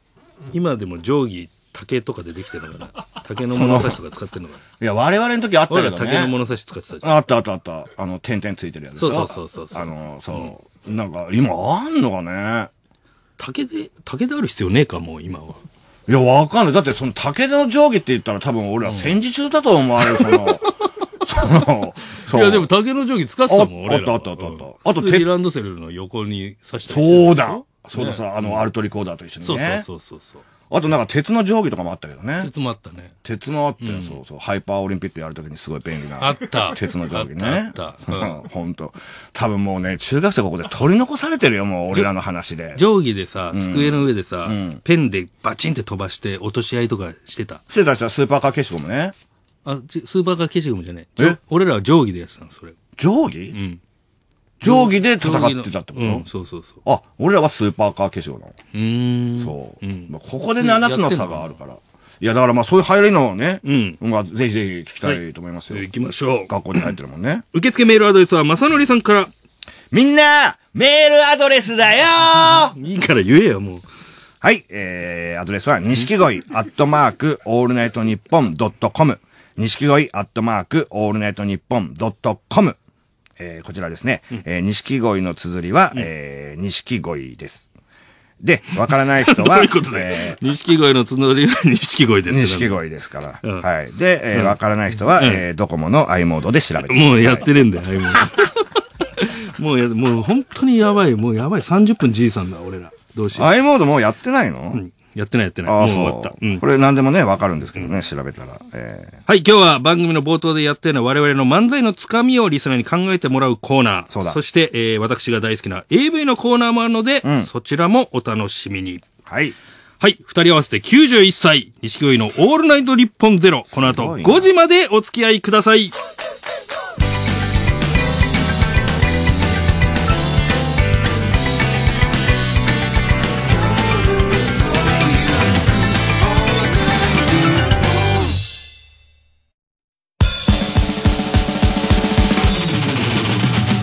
A: 今でも定規、竹とかでできてるのかな 竹の物差しとか使ってるのかないや、我々の時あったけどね。竹の物差し使ってたじゃん。あったあったあった。あの、点々ついてるやつ。そうそうそうそうそう。あの、そう。うん、なんか、今あんのかね。竹で、竹である必要ねえか、もう今は。いや、わかんない。だって、その、武田の定規って言ったら多分俺は戦時中だと思われる、その、その、いや、でも竹の定規使ってたもん、俺ああったあったあった。あと、ティランドセルの横に刺したそうだ。そうださ、あの、アルトリコーダーと一緒にね。そうそうそうそう。あとなんか鉄の定規とかもあったけどね。鉄もあったね。鉄もあったよ、うん、そうそう。ハイパーオリンピックやるときにすごい便利な。あった。鉄の定規ね。あった。うん、ほんと。多分もうね、中学生ここで取り残されてるよ、もう俺らの話で。定規でさ、机の上でさ、うん、ペンでバチンって飛ばして落とし合いとかしてた。してた、したスーパーカー消しゴムね。あ、スーパーカー消しゴムじゃねえ。俺らは定規でやってたの、それ。定規うん。
B: 定規で戦ってたってこと、うん、そ
A: うそうそう。あ、俺らはスーパーカー化粧なの。うん。そう。まあ、ここで7つの差があるから。いや、だからまあそういう流行りのね、うん。まあ、ぜひぜひ聞きたいと思いますよ。行、はい、きましょう。学校に入ってるもんね。受付メールアドレスは、まさのりさんから。みんな、メールアドレスだよいいから言えよ、もう。はい、えー、アドレスは、錦鯉、アットマーク、オールナイトニッポン、ドットコム。錦鯉、アットマーク、オールナイトニッポン、ドットコム。えー、こちらですね。うん、えー、錦鯉の綴りは、うん、えー、錦鯉です。で、わからない人は、錦鯉の綴りは錦鯉です錦鯉ですから。はい。で、えー、わからない人は、えー、ドコモの i モードで調べてもうやってねえんだよ、i モード。もうや、もう本当にやばい、もうやばい、30分じいさんだ、俺ら。どうしよう。i モードもうやってないの、やってないやってない。ああ、そう。うん、これ何でもね、わかるんですけどね、うん、調べたら、えー、はい、今日は番組の冒頭でやったような我々の漫才のつかみをリスナーに考えてもらうコーナー。そそして、えー、私が大好きな AV のコーナーもあるので、うん、そちらもお楽しみに。はい。はい、二人合わせて91歳、錦鯉のオールナイト日本ゼロ。この後5時までお付き合いください。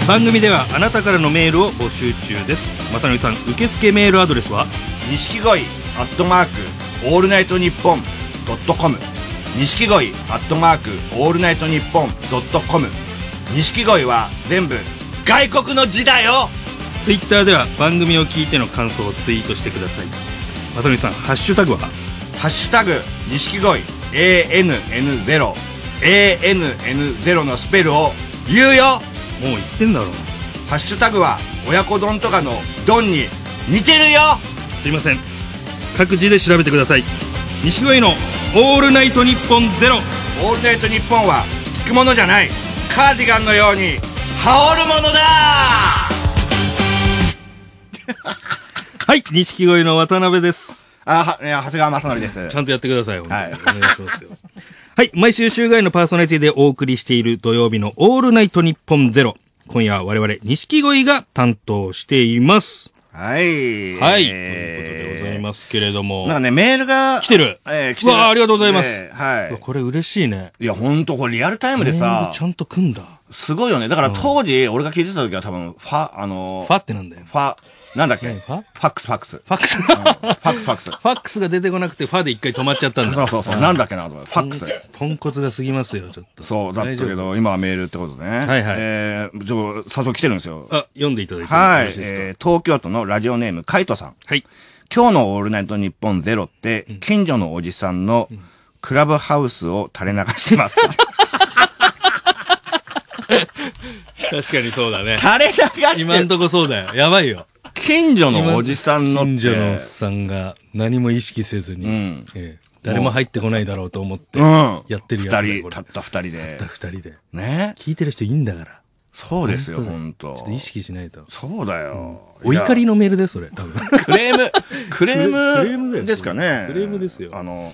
A: 番組ではあなたからのメールを募集中ですまささん受付メールアドレスは錦鯉アットマークオールナイトニッポンドットコム錦鯉アットマークオールナイトニッポンドットコム錦鯉は全部外国の字だよツイッターでは番組を聞いての感想をツイートしてくださいまささんハッシュタグはハッシュタグ錦鯉 ANN0ANN0 のスペルを言うよもう言ってんだろハッシュタグは親子丼とかの丼に似てるよすいません各自で調べてください錦鯉の「オールナイトニッポンゼロオールナイトニッポンは聞くものじゃないカーディガンのように羽織るものだ はい錦鯉の渡辺ですあは、長谷川雅紀です、ちゃんとやってください、はい、お願いしますよはい。毎週週外のパーソナリティでお送りしている土曜日のオールナイトニッポンゼロ。今夜は我々、錦鯉が担当しています。はい。はい。えー、ということでございますけれども。なんかね、メールが。来てる。えー、来てる。わあ、ありがとうございます。えー、はい。これ嬉しいね。いや、ほんと、これリアルタイムでさ。ちゃんと組んだ。すごいよね。だから当時、俺が聞いてた時は多分、ファ、あのー、ファってなんだよ。ファ。なんだっけファックスファックス。ファックス、ファックスファックス。ファックスが出てこなくて、ファで一回止まっちゃったんだ。そうそうそう。なんだっけな、ファックス。ポンコツが過ぎますよ、ちょっと。そう、だったけど、今はメールってことね。はいはい。えー、ちょ、早速来てるんですよ。あ、読んでいただいてはい。えー、東京都のラジオネーム、カイトさん。はい。今日のオールナイト日本ゼロって、近所のおじさんの、クラブハウスを垂れ流してます。確かにそうだね。垂れ流して今んとこそうだよ。やばいよ。近所のおじさんのって。近所のおっさんが何も意識せずに、うんええ、誰も入ってこないだろうと思って、やってるやつ二、うん、人、たった二人で。たった二人で。ね聞いてる人いいんだから。そうですよ、本当。ちょっと意識しないと。そうだよ。お怒りのメールで、それ、多分。クレーム、
B: クレームですかね。クレ
A: ームですよ。あの、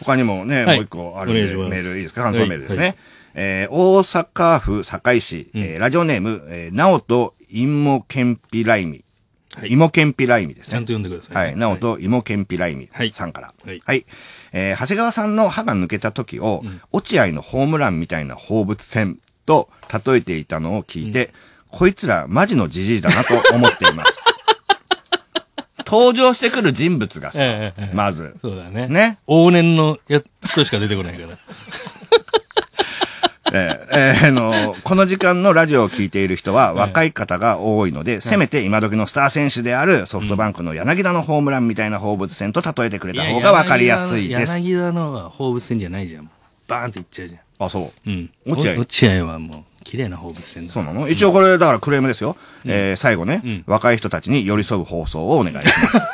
A: 他にもね、もう一個あるメールいいですか感想メールですね。えー、大阪府堺市、えー、ラジオネーム、えー、なおと陰謀けんぴらいみ。はい、芋けんぴらいみですね。ちゃんと読んでください、ね。はい。なおと、はい、芋けんぴらいみさんから。はい。はい、えー、長谷川さんの歯が抜けた時を、うん、落合のホームランみたいな放物線と例えていたのを聞いて、うん、こいつらマジのじじいだなと思っています。登場してくる人物がさ、まず。そうだね。ね。往年のや人しか出てこないから。えー、えー、の、この時間のラジオを聞いている人は若い方が多いので、せめて今時のスター選手であるソフトバンクの柳田のホームランみたいな放物線と例えてくれた方がわかりやすいです。柳田の放物線じゃないじゃん。バーンっていっちゃうじゃん。あ、そう。うん。落合。落合はもう。綺麗な放物線そうなの一応これ、だからクレームですよ。うん、えー、最後ね、うん、若い人たちに寄り添う放送をお願いします。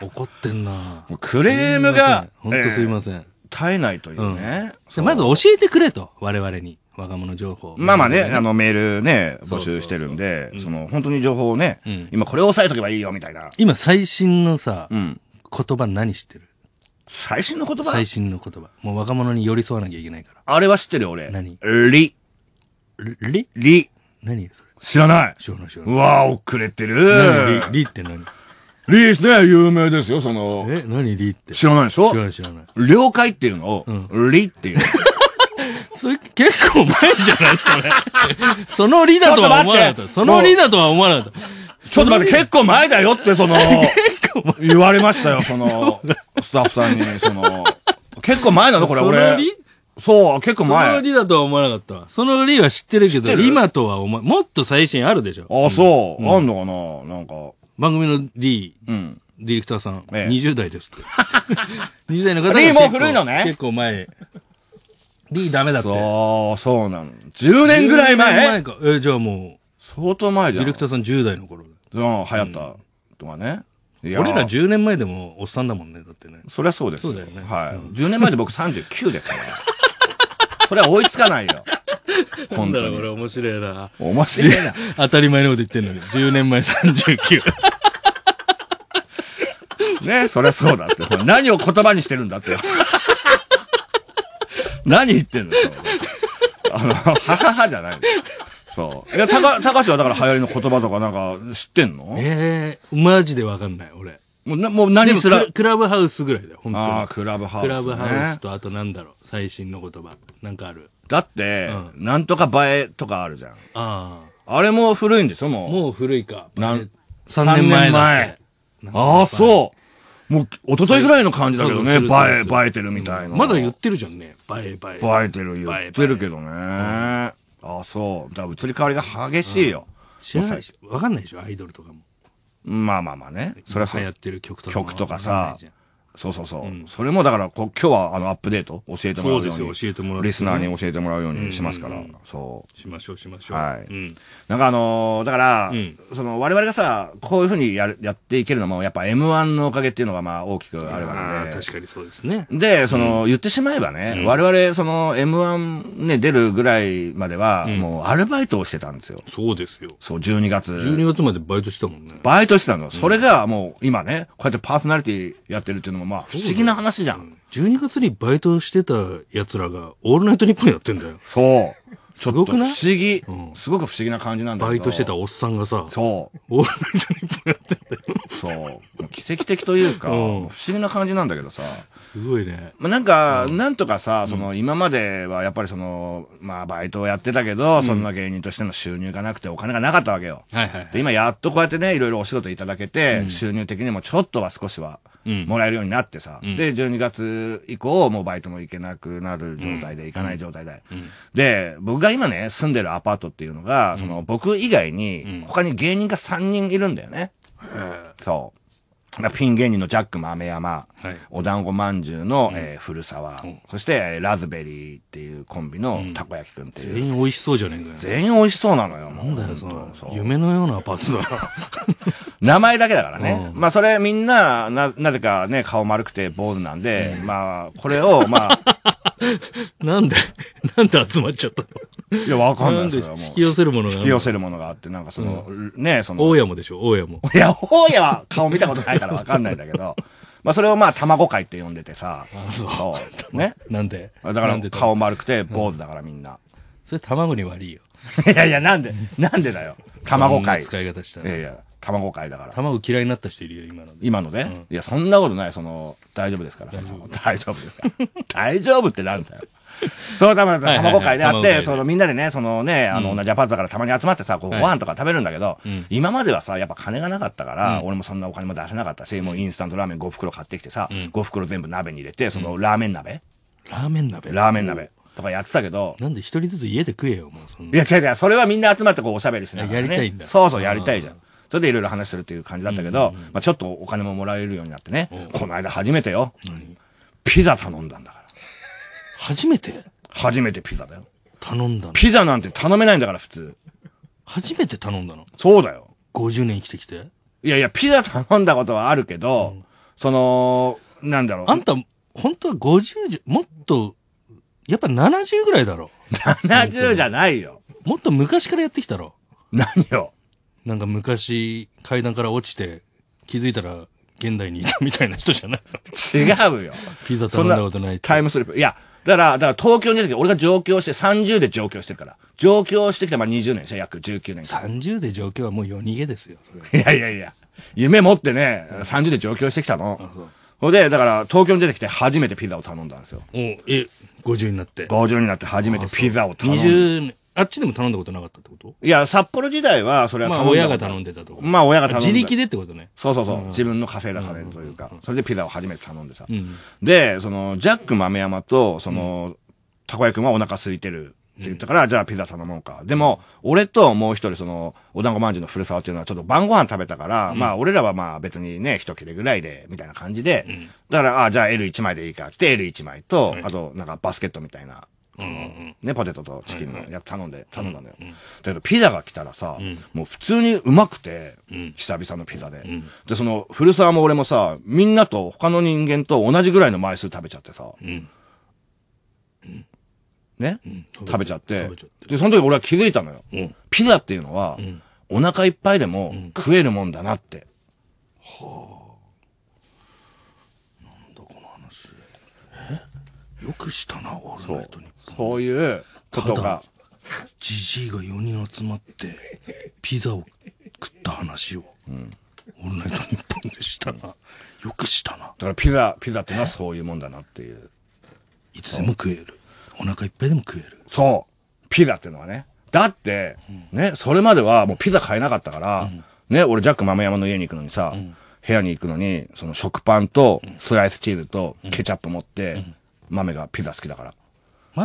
A: 怒ってんなクレームが、本当すいません。えー絶えないというね。うん、まず教えてくれと、我々に。若者情報。まあまあね、あのメールね、募集してるんで、その本当に情報をね、うん、今これを押さえとけばいいよみたいな。今最新のさ、うん、言葉何知ってる最新の言葉最新の言葉。もう若者に寄り添わなきゃいけないから。あれは知ってるよ、俺。何り。りり。何それ。知らない。知らない、知らない。うわぁ、遅れてる。り、りって何リーね、有名ですよ、その。え、何リーって。知らないでしょ知らない知らない。了解っていうのを、リーっていう。それ結構前じゃないそれ。そのリだとは思わなかった。そのリだとは思わなかった。
B: ちょっと待って、結構
A: 前だよって、その、言われましたよ、その、スタッフさんに、その、結構前なのこれ、俺。そう、結構前。そのリだとは思わなかった。そのリは知ってるけど、今とは思わ、もっと最新あるでしょ。あ、そう。あんのかななんか。番組の D、うんディレクターさん、ええ20代ですって。20 代の方が D もう古いのね結構前。D ダメだって。そう、そうなの。10年ぐらい前前か。え、じゃあも相当前ゃん。ディレクターさん10代の頃。うん、流行ったとかね。俺ら10年前でもおっさんだもんね、だってね。そりゃそうですよ。そうだよねはい。10年前で僕39ですからね。それは追いつかないよ。本当に。面白いな。面白いな。当たり前のこと言ってんのに。10年前39。ね。そりゃそうだって。何を言葉にしてるんだって。何言ってんのあの、はははじゃないそう。いや、たか、たかしはだから流行りの言葉とかなんか知ってんのええー、マジでわかんない、俺。もうな、もう何すら。クラブハウスぐらいだよ、本当ああ、クラブハウス、ね、クラブハウスと、あとなんだろう、最新の言葉。なんかある。だって、うん、なんとか映えとかあるじゃん。ああ。あれも古いんでしょもう。もう古いか。なん3年前。3年前。ああ、そう。もう一昨日ぐらいの感じだけどね、映え、映えてるみたいな。まだ言ってるじゃんね。映え、映え。映えてる、言ってるけどね。ああ、そう。だ移り変わりが激しいよ。知らないしわかんないでしょ、アイドルとかも。まあまあまあね。それは流行ってる曲とか。曲とかさ。そうそうそう、うん、それもだからこ、今日はあのアップデート教えてもらうように。そうですよ、教えてもらう。リスナーに教えてもらうようにしますから。うんうんうん、そう。しましょう、しましょう。はい。うん、なんかあのー、だから、うん、その、我々がさ、こういうふうにややっていけるのも、やっぱ M1 のおかげっていうのがまあ大きくあるわけで。確かにそうですね。で、その、言ってしまえばね、我々、その M1 ね、出るぐらいまでは、もうアルバイトをしてたんですよ。そうですよ。そう、12月。12月までバイトしたもんね。バイトしてたの。それがもう、今ね、こうやってパーソナリティやってるっていうのもまあ不思議な話じゃん。12月にバイトしてた奴らが、オールナイトニッポンやってんだよ。そう。ちょっと不思議、すごく不思議な感じなんだバイトしてたおっさんがさ、そう。オールナイトニッポンやってんだよ。そう。奇跡的というか、不思議な感じなんだけどさ。すごいね。まあ、なんか、なんとかさ、その、今まではやっぱりその、まあ、バイトをやってたけど、そんな芸人としての収入がなくてお金がなかったわけよ。はいはい、はい、で、今やっとこうやってね、いろいろお仕事いただけて、収入的にもちょっとは少しは。もらえるようになってさ、うん、で、12月以降、もうバイトも行けなくなる状態で、行かない状態で、で、僕が今ね、住んでるアパートっていうのが、その、僕以外に、他に芸人が3人いるんだよね。そう。ピン芸人のジャック豆山、はい、お団子まんじゅうの、えー、古沢、うん、そして、ラズベリーっていうコンビのたこ焼きくんっていう、うん、全員美味しそうじゃねえかよ。全員美味しそうなのよ。なんだよ、その、夢のようなパーツだな。名前だけだからね。うん、まあ、それみんな、な、なぜかね、顔丸くて坊主なんで、まあ、これを、まあ。なんで、なんで集まっちゃったのいや、わかんないですよ。引き寄せるものが。引き寄せるものがあって、なんかその、うん、ねその。大家もでしょ、大家も。いや、大家は顔見たことないからわかんないんだけど。まあそれをまあ卵会って呼んでてさ。そう。そうね。なんでだから顔丸くて坊主だからみんな。それ卵に悪いよ。いやいや、なんで、なんでだよ。卵会。使い方したら。いやいや、卵会だから。卵嫌いになった人いるよ、今ので。今ので、いや、そんなことない。その、大丈夫ですから。大丈夫ですか大丈夫ってなんだよ。そう、たまに卵会であって、そのみんなでね、そのね、あの、ジャパンだからたまに集まってさ、こう、ご飯とか食べるんだけど、今まではさ、やっぱ金がなかったから、俺もそんなお金も出せなかったし、もうインスタントラーメン5袋買ってきてさ、5袋全部鍋に入れて、そのラーメン鍋ラーメン鍋ラーメン鍋。とかやってたけど。なんで一人ずつ家で食えよ、もういや違う違う、それはみんな集まってこうおしゃべりしながら、やりたいんだ。そうそう、やりたいじゃん。それでいろいろ話するっていう感じだったけど、まあちょっとお金ももらえるようになってね、この間初めてよ、ピザ頼んだんだから。初めて初めてピザだよ。頼んだの。ピザなんて頼めないんだから、普通。初めて頼んだの。そうだよ。50年生きてきて。いやいや、ピザ頼んだことはあるけど、うん、その、なんだろう。あんた、本当は50じもっと、やっぱ70ぐらいだろ。70じゃないよ。もっと昔からやってきたろ。何よ。なんか昔、階段から落ちて、気づいたら、現代にいたみたいな人じゃない違うよ。ピザ頼んだことない。タイムスリップ。いや、だから、だから東京にいた時、俺が上京して30で上京してるから。上京してきて、まあ20年でしょ、約19年。30で上京はもう夜逃げですよ、それ。いやいやいや。夢持ってね、30で上京してきたの。ほで、だから東京に出てきて初めてピザを頼んだんですよ。おえ、50になって。50になって初めてピザを頼んだ。20あっちでも頼んだことなかったってこといや、札幌時代は、それはまあ親が頼んでたとか。まあ親が頼んで自力でってことね。そうそうそう。自分の稼いだ金というか、それでピザを初めて頼んでさ。で、その、ジャック豆山と、その、たこ焼きはお腹空いてる。って言ったから、じゃあピザ頼もうか。でも、俺ともう一人、その、お団子まんじゅうの古沢っていうのはちょっと晩ご飯食べたから、まあ、俺らはまあ別にね、一切れぐらいで、みたいな感じで、うん、だから、あ、じゃあ L1 枚でいいか、つって L1 枚と、あと、なんかバスケットみたいな、うん、ね、ポテトとチキンのや頼んで、頼んだのよ。だけど、ピザが来たらさ、もう普通にうまくて、久々のピザで。で、その、古沢も俺もさ、みんなと他の人間と同じぐらいの枚数食べちゃってさ、ね、食べちゃって。で、その時俺は気づいたのよ。ピザっていうのは、お腹いっぱいでも食えるもんだなって。はあ。なんだこの話。えよくしたな、俺のトそういうことがじじいが4人集まってピザを食った話を、うん、オールナイトニッポンでしたなよくしたなだからピザピザってのはそういうもんだなっていういつでも食えるお腹いっぱいでも食えるそうピザってのはねだって、うん、ねそれまではもうピザ買えなかったから、うん、ね俺ジャック豆山の家に行くのにさ、部屋に行くのにその食パンとスライスチーズとケチャップ持って、豆がピザ好きだから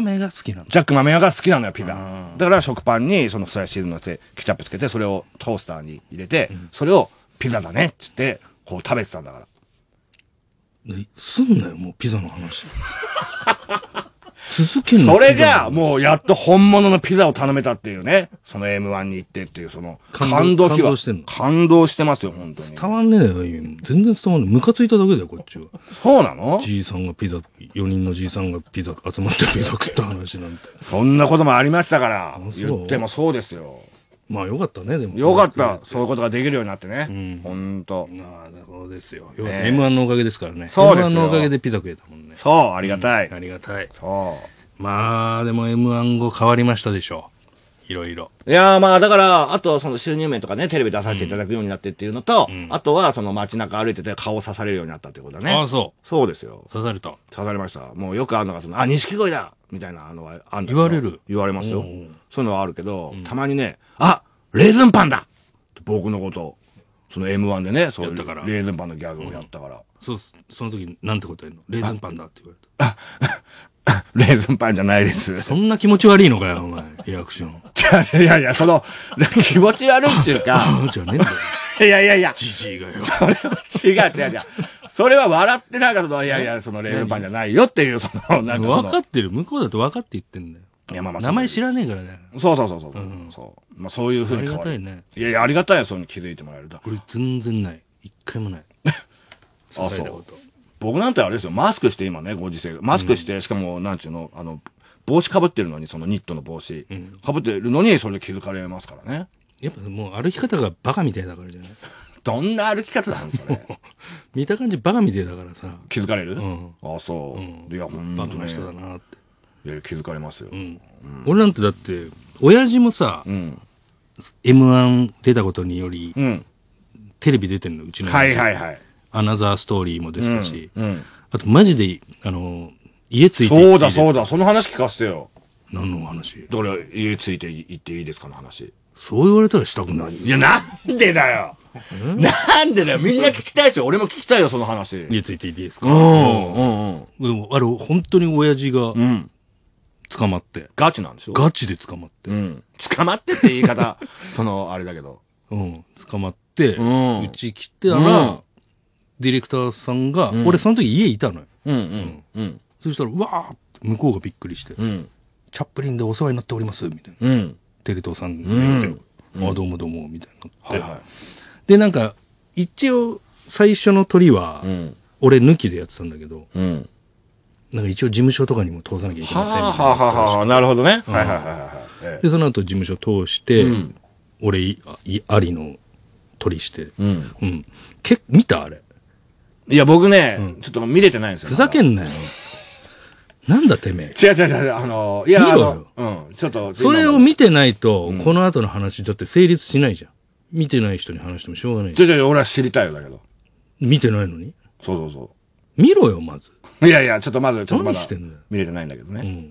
A: 豆が好きなのジャック豆が好きなのよ、ピザ。だから食パンにそのスライシーズのせて、ケチャップつけて、それをトースターに入れて、うん、それをピザだねっつって、こう食べてたんだから。すんなよ、もうピザの話。続けるのそれじあ、もうやっと本物のピザを頼めたっていうね。その M1 に行ってっていう、その、感動感動してる感動してますよ、本当に。伝わんねえよ、全然伝わんねえ。ムカついただけだよ、こっちは。そうなのじいさんがピザ、4人のじいさんがピザ、集まってピザ食った話なんて。そんなこともありましたから。言ってもそうですよ。まあよかったねでもよかったそういうことができるようになってね本当ああそうですよ m 1のおかげですからねそうです m 1のおかげでピザ食えたもんねそうありがたい、ありがたいそうまあでも m 1後変わりましたでしょう。いろいろ。いやまあだから、あとその収入面とかね、テレビ出させていただくようになってっていうのと、あとはその街中歩いてて顔刺されるようになったってことだね。ああ、そう。そうですよ。刺された。刺されました。もうよくあるのがその、あ、錦鯉だみたいなのはあん言われる言われますよ。そういうのはあるけど、たまにね、あレーズンパンだ僕のことその M1 でね、そうレーズンパンのギャグをやったから。そう、その時、なんてことやるのレーズンパンだって言われた。レーズンパンじゃないです。そんな気持ち悪いのかよ、お前、リアクション。いやいや、その、気持ち悪いっていうか。じゃねえんだよ。いやいやいや。じじいがよ。それは違う違う違う。それは笑ってなんかその、いやいや、そのレールパンじゃないよっていう、その、なんか分かってる。向こうだと分かって言ってんだよ。いや、まあまあ。名前知らねえからね。そうそうそうそう。うん、そう。まあそういうふうに。ありがたいね。いやいや、ありがたいよ、そういうの気づいてもらえると。俺全然ない。一回もない。あ、
B: そう。
A: 僕なんてあれですよ、マスクして今ね、ご時世。マスクして、しかも、なんちゅうの、あの、帽子かぶってるのに、そのニットの帽子。かぶってるのに、それで気づかれますからね。やっぱもう歩き方がバカみたいだからじゃない どんな歩き方なんそれ。見た感じバカみたいだからさ。気づかれる、うん、ああ、そう。うん、いや、ほんと、ね、バカ人だなって。いや、気づかれますよ。うん、俺なんてだって、親父もさ、うん、M1 出たことにより、テレビ出てるの、うちのはいはいはい。アナザーストーリーもでしたし、うんうん、あとマジで、あの、家ついていいそうだそうだ、その話聞かせてよ。何の話だから家ついて行っていいですかの話。そう言われたらしたくない。いや、なんでだよなんでだよみんな聞きたいですよ。俺も聞きたいよ、その話。家ついていいですかうんうんうん。でも、あれ、本当に親父が、捕まって。ガチなんでしょガチで捕まって。うん。捕まってって言い方、その、あれだけど。うん。捕まって、うち来てたら、ディレクターさんが、うん、俺その時家いたのよ。うんうんうん。そしたら、うわーって向こうがびっくりして、うん、チャップリンでお世話になっております、みたいな。うん、テレ東さんで言って、あ、どうもどうも、みたいな。はいはい。で、なんか、一応、最初の鳥は、俺抜きでやってたんだけど、うんなんか一応事務所とかにも通さなきゃいけませんみたいな。はあ、はあ、なるほどね。はいはいはいはい。で、その後事務所通して、うん、俺、ありの鳥りして、うん。うん、け見たあれ。いや、僕ね、ちょっと見れてないんですよ。ふざけんなよ。なんだてめえ。違う違う違う、あの、いや、ろよ。うん、ちょっと。それを見てないと、この後の話だって成立しないじゃん。見てない人に話してもしょうがない。違う違う、俺は知りたいよ、だけど。見てないのにそうそうそう。見ろよ、まず。いやいや、ちょっとまず、ちょっとまだ見れてないんだけどね。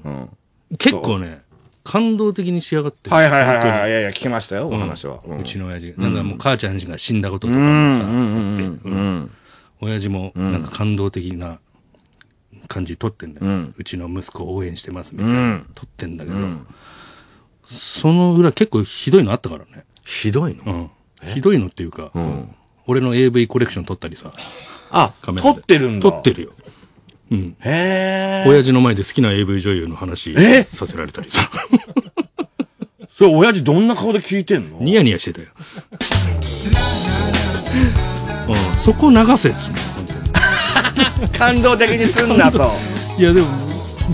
A: 結構ね、感動的に仕上がってる。はいはいはい、はい。いやいや、聞きましたよ、お話は。うちの親父。なんかもう母ちゃんが死んだこととかもさ、あって。親父もなんか感動的な感じ撮ってんだよ、うん、うちの息子を応援してますみたいな、うん、撮ってんだけど、うん、その裏結構ひどいのあったからねひどいの、うん、ひどいのっていうか、俺の AV コレクション撮ったりさ あカメラ撮ってるんだ撮ってるようん、へえ親父の前で好きな AV 女優の話させられたりさ それ親父どんな顔で聞いてんのニヤニヤしてたよ うん、そこ流せっつって当に感動的にすんなといやでも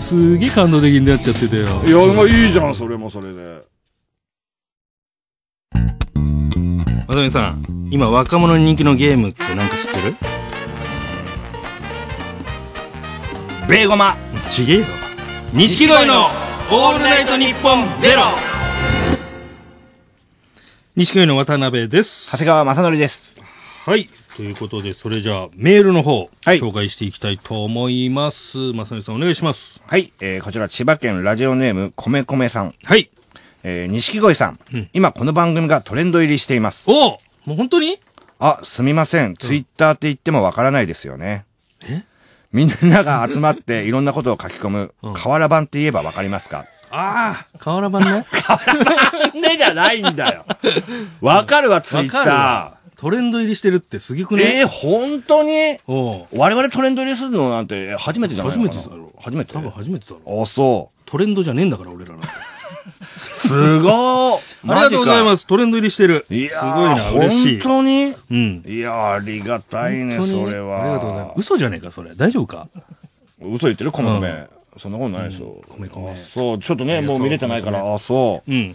A: すげえ感動的になっちゃってたよいや、まあ、いいじゃんそれもそれで渡辺さん今若者に人気のゲームって何か知ってるベーゴマちげえよ錦鯉の「オールナイトニッポンゼロ錦鯉の渡辺です長谷川雅則ですはいということで、それじゃあ、メールの方、はい、紹介していきたいと思います。まさみさん、お願いします。はい、えー、こちら、千葉県ラジオネーム、米米さん。はい。えー、錦鯉さんうん、今、この番組がトレンド入りしています。おもう本当にあ、すみません。ツイッターって言ってもわからないですよね。えみんなが集まって、いろんなことを書き込む、河原版って言えばわかりますかああ、河原版ね。原 版ねじゃないんだよ。わかるわ、ツイッター。トレンド入りしてるってすげくねえー、本当にお我々トレンド入りするのなんて初めてじゃない初めてだろ。初めて多分初めてだろ。あ、そう。トレンドじゃねえんだから、俺らなんて。すごい ありがとうございます。トレンド入りしてる。いやすごいな、嬉しい。本当にうん。いやありがたいね、それは。ありがとうございます。嘘じゃねえか、それ。大丈夫か嘘言ってるこの目。うんそんなことないでしょ。うん、ごめんめそう、ちょっとね、もう見れてないから、あ、そう。うん。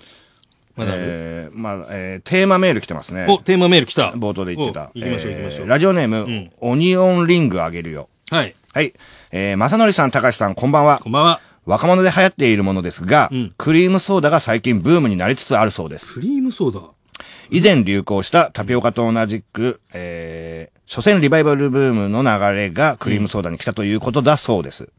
A: まだあるえー、まあ、えー、テーマメール来てますね。お、テーマメール来た。冒頭で言ってた。行きましょう、行きましょう。ラジオネーム、んオニオンリングあげるよ。はい。はい。えー、正則さん、高橋さん、こんばんはこ。んばんは。若者で流行っているものですが、クリームソーダが最近ブームになりつつあるそうです。クリームソーダ。以前流行したタピオカと同じく、えー、所詮リバイバルブームの流れがクリームソーダに来たということだそうです。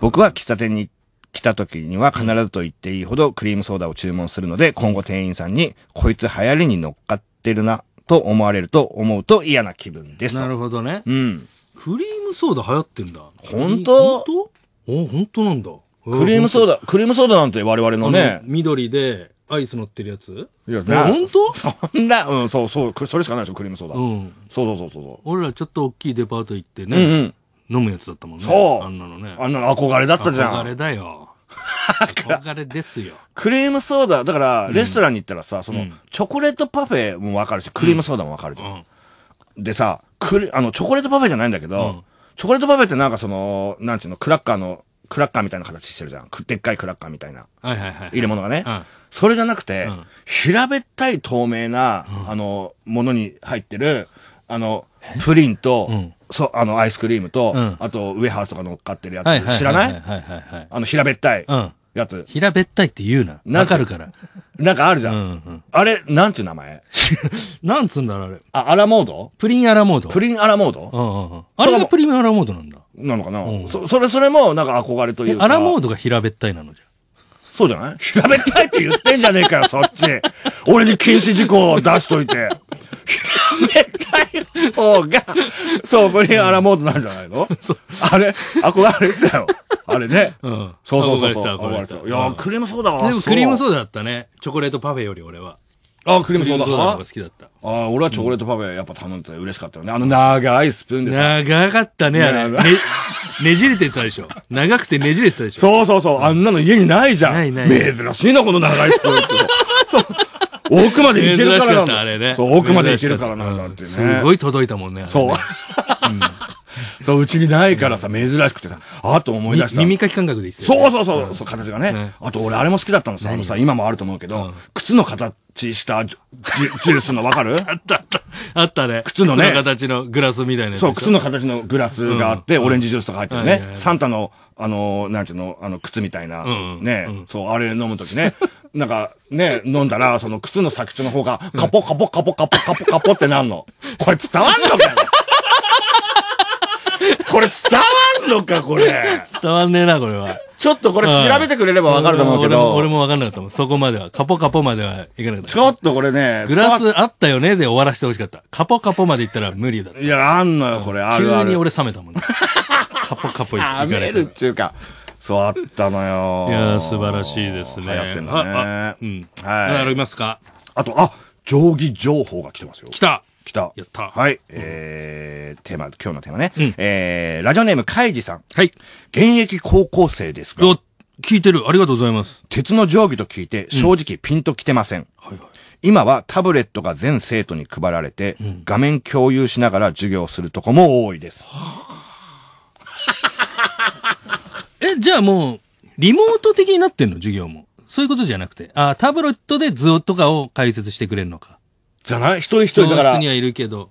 A: 僕は喫茶店に行っ来た時には必ずと言っていいほどクリームソーダを注文するので、今後店員さんに、こいつ流行りに乗っかってるな、と思われると思うと嫌な気分です。なるほどね。うん。クリームソーダ流行ってんだ。本当本当お、本当なんだ。クリームソーダ、クリームソーダなんて我々のね。の緑で、アイス乗ってるやついや、ほ本当そんな、うん、そうそう、それしかないでしょ、クリームソーダ。うん。そうそうそうそう。俺らちょっと大きいデパート行ってね。うん、うん飲むやつだったもんね。そうあんなのね。あんなの憧れだったじゃん。憧れだよ。憧れですよ。クリームソーダ、だから、レストランに行ったらさ、その、チョコレートパフェもわかるし、クリームソーダもわかるじゃん。でさ、クリ、あの、チョコレートパフェじゃないんだけど、うんチョコレートパフェってなんかその、なんちゅうの、クラッカーの、クラッカーみたいな形してるじゃん。でっかいクラッカーみたいな。はいはいはい。入れ物がね。うんそれじゃなくて、ん平べったい透明な、あの、ものに入ってる、あの、プリンと、んそう、あの、アイスクリームと、うんあと、ウエハースとか乗っかってるやつ、知らないはいはいはい。あの、平べったいうん。やつ。平べったいって言うな。なわんかるから。なんかあるじゃうんうん。あれ、なんていう名前 なんつうんだろう、あれ。あ、アラモードプリンアラモード。プリンアラモードうんうんうん。あれがプリンアラモードなんだ。なのかな、うんそ、それ、それも、なんか憧れというか。アラモードが平べったいなのじゃ。そうじゃない平べったいって言ってんじゃねえかよ、そっち。俺に禁止事項を出しといて。め たい方が、そうこアらもうドなんじゃないの、あれ憧れてたよ。あれね。うん。そうそうそうそう。憧れてた。いや、クリームソーダは。でもクリームソーダだったね。チョコレートパフェより俺は。あクリームソーダ派好きだった。あ俺はチョコレートパフェやっぱ頼んでて嬉しかったよね。あの長いスプーンでさ。長かったね、あれ。ね、ねじれてたでしょ。長くてねじれてたでしょ。そうそうそう。あんなの家にないじゃん。ないない。珍しいな、この長いスプーンって。奥まで行けるからなんだ。あね、そう奥まで行けるからなんだってね。すごい届いたもんね。そう。そう、うちにないからさ、珍しくてさ、あと思い出した。耳かき感覚でいいっすそうそうそう、そう形がね。あと俺あれも好きだったのさ、あのさ、今もあると思うけど、靴の形したジュースのわかる あったあった。あったね。靴のね。形のグラスみたいなそう、靴の形のグラスがあって、オレンジジュースとか入ってるね。サンタの、あの、なんちゅうの、あの、靴みたいな。ね。そう、あれ飲むときね。なんかね、飲んだら、その靴の先っちょの方が、カポカポカポカポカポカポってなんの。これ伝わんのかこれ伝わんのか、これ。伝わんねえな、これは。ちょっとこれ調べてくれればわかると思うけど。俺もわかんなかったもん。そこまでは。カポカポまではいかなかった。ちょっとこれね。グラスあったよねで終わらせてほしかった。カポカポまで行ったら無理だった。いや、あんのよ、これ。あるある急に俺冷めたもんね。カポカポ行かれて。冷めるっちゅうか。そうあったのよ。いや素晴らしいですね。流行ってんだね。うん。はい。ありますかあと、あ、定規情報が来てますよ。来た来た。やった。はい。うん、えー、テーマ、今日のテーマね。うん、えー、ラジオネーム、カイジさん。はい。現役高校生ですが。聞いてる。ありがとうございます。鉄の定規と聞いて、正直ピンと来てません。うん、はいはい。今はタブレットが全生徒に配られて、画面共有しながら授業するとこも多いです。は あえ、じゃあもう、リモート的になってんの授業も。そういうことじゃなくて。あ、タブレットで図とかを解説してくれるのか。じゃない一人一人だから。にはいるけど。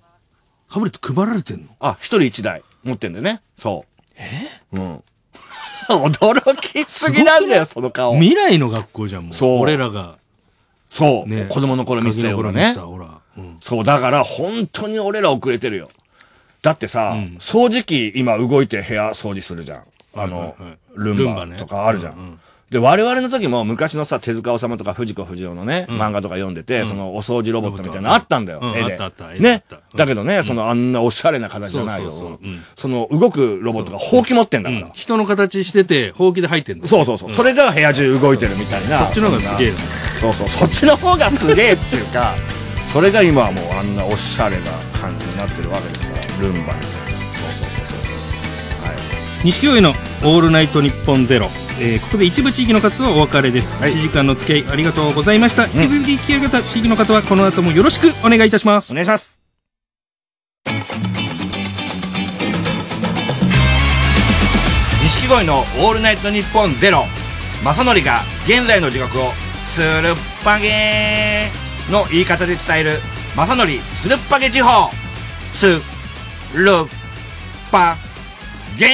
A: タブレット配られてんのあ、一人一台持ってんだよね。そう。えうん。驚きすぎなんだよ、その顔。未来の学校じゃん、もう。そう。俺らが。そう。ね、子供の頃見せたよ、ね。ほら、うん。そう、だから本当に俺ら遅れてるよ。だってさ、うん、掃除機今動いて部屋掃除するじゃん。あの、ルンバとかあるじゃん。うんうん、で、我々の時も昔のさ、手塚治虫とか藤子不二雄のね、うん、漫画とか読んでて、そのお掃除ロボットみたいなのあったんだよ、絵で。ね。だけどね、そのあんなおしゃれな形じゃないよ。その動くロボットがほうき持ってんだから。人の形してて、ほうきで入ってんだそうそうそう。それが部屋中動いてるみたいな。そっちの方がすげえそうそう、そっちの方がすげえっていうか、それが今はもうあんなおしゃれな感じになってるわけですから、ルンバみたいな。錦鯉のオールナイトニッポンゼロ、えー、ここで一部地域の方とお別れです、はい、1時間の付き合いありがとうございました、うん、引き続き聞ける方地域の方はこの後もよろしくお願いいたしますお願いします錦鯉のオールナイトニッポンゼロ正則が現在の時刻をつるっぱげの言い方で伝える正則つるっぱげ地方つるっぱげげ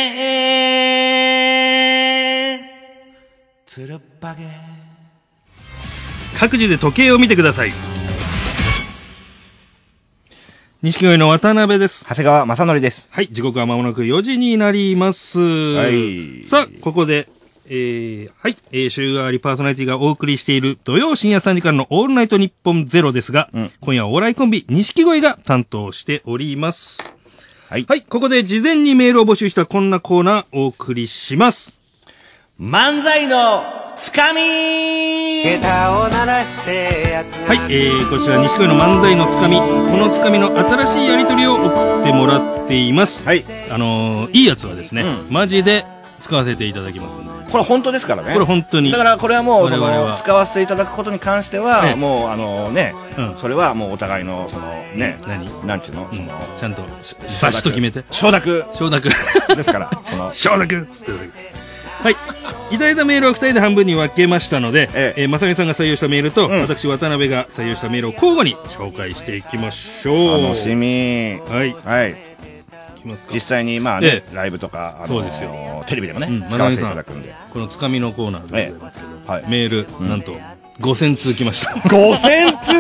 A: つるっぱげ各自で時計を見てください錦鯉の渡辺です。長谷川正則です。はい、時刻は間もなく4時になります。はいさあ、ここで、えー、はい、えー、週替わりパーソナリティがお送りしている土曜深夜3時間のオールナイトニッポンゼロですが、今夜はお笑いコンビ、錦鯉が担当しております。はい。はい、ここで事前にメールを募集したこんなコーナーお送りします。漫才のつかみはい、えー、こちら西川の漫才のつかみ。このつかみの新しいやりとりを送ってもらっています。はい。あのー、いいやつはですね、うん、マジで使わせていただきますでこれ本当ですからねこれ本当にだからこれはもうその使わせていただくことに関しては、ね、もうあのね、うん、それはもうお互いのそのね何なんちゅうのその、うん、ちゃんとバシッと決めて承諾承諾ですから その承諾っつってはい。いただいたメールは2人で半分に分けましたので、えええー、まさみさんが採用したメールと、うん、私、渡辺が採用したメールを交互に紹介していきましょう。楽しみ。はい。はい。実際にまあね、ライブとか、あのー、テレビでもね、うん、使わせていただくんでこのつかみのコーナーでございますけど、はい、メール、うん、なんと5000通来ました5000 通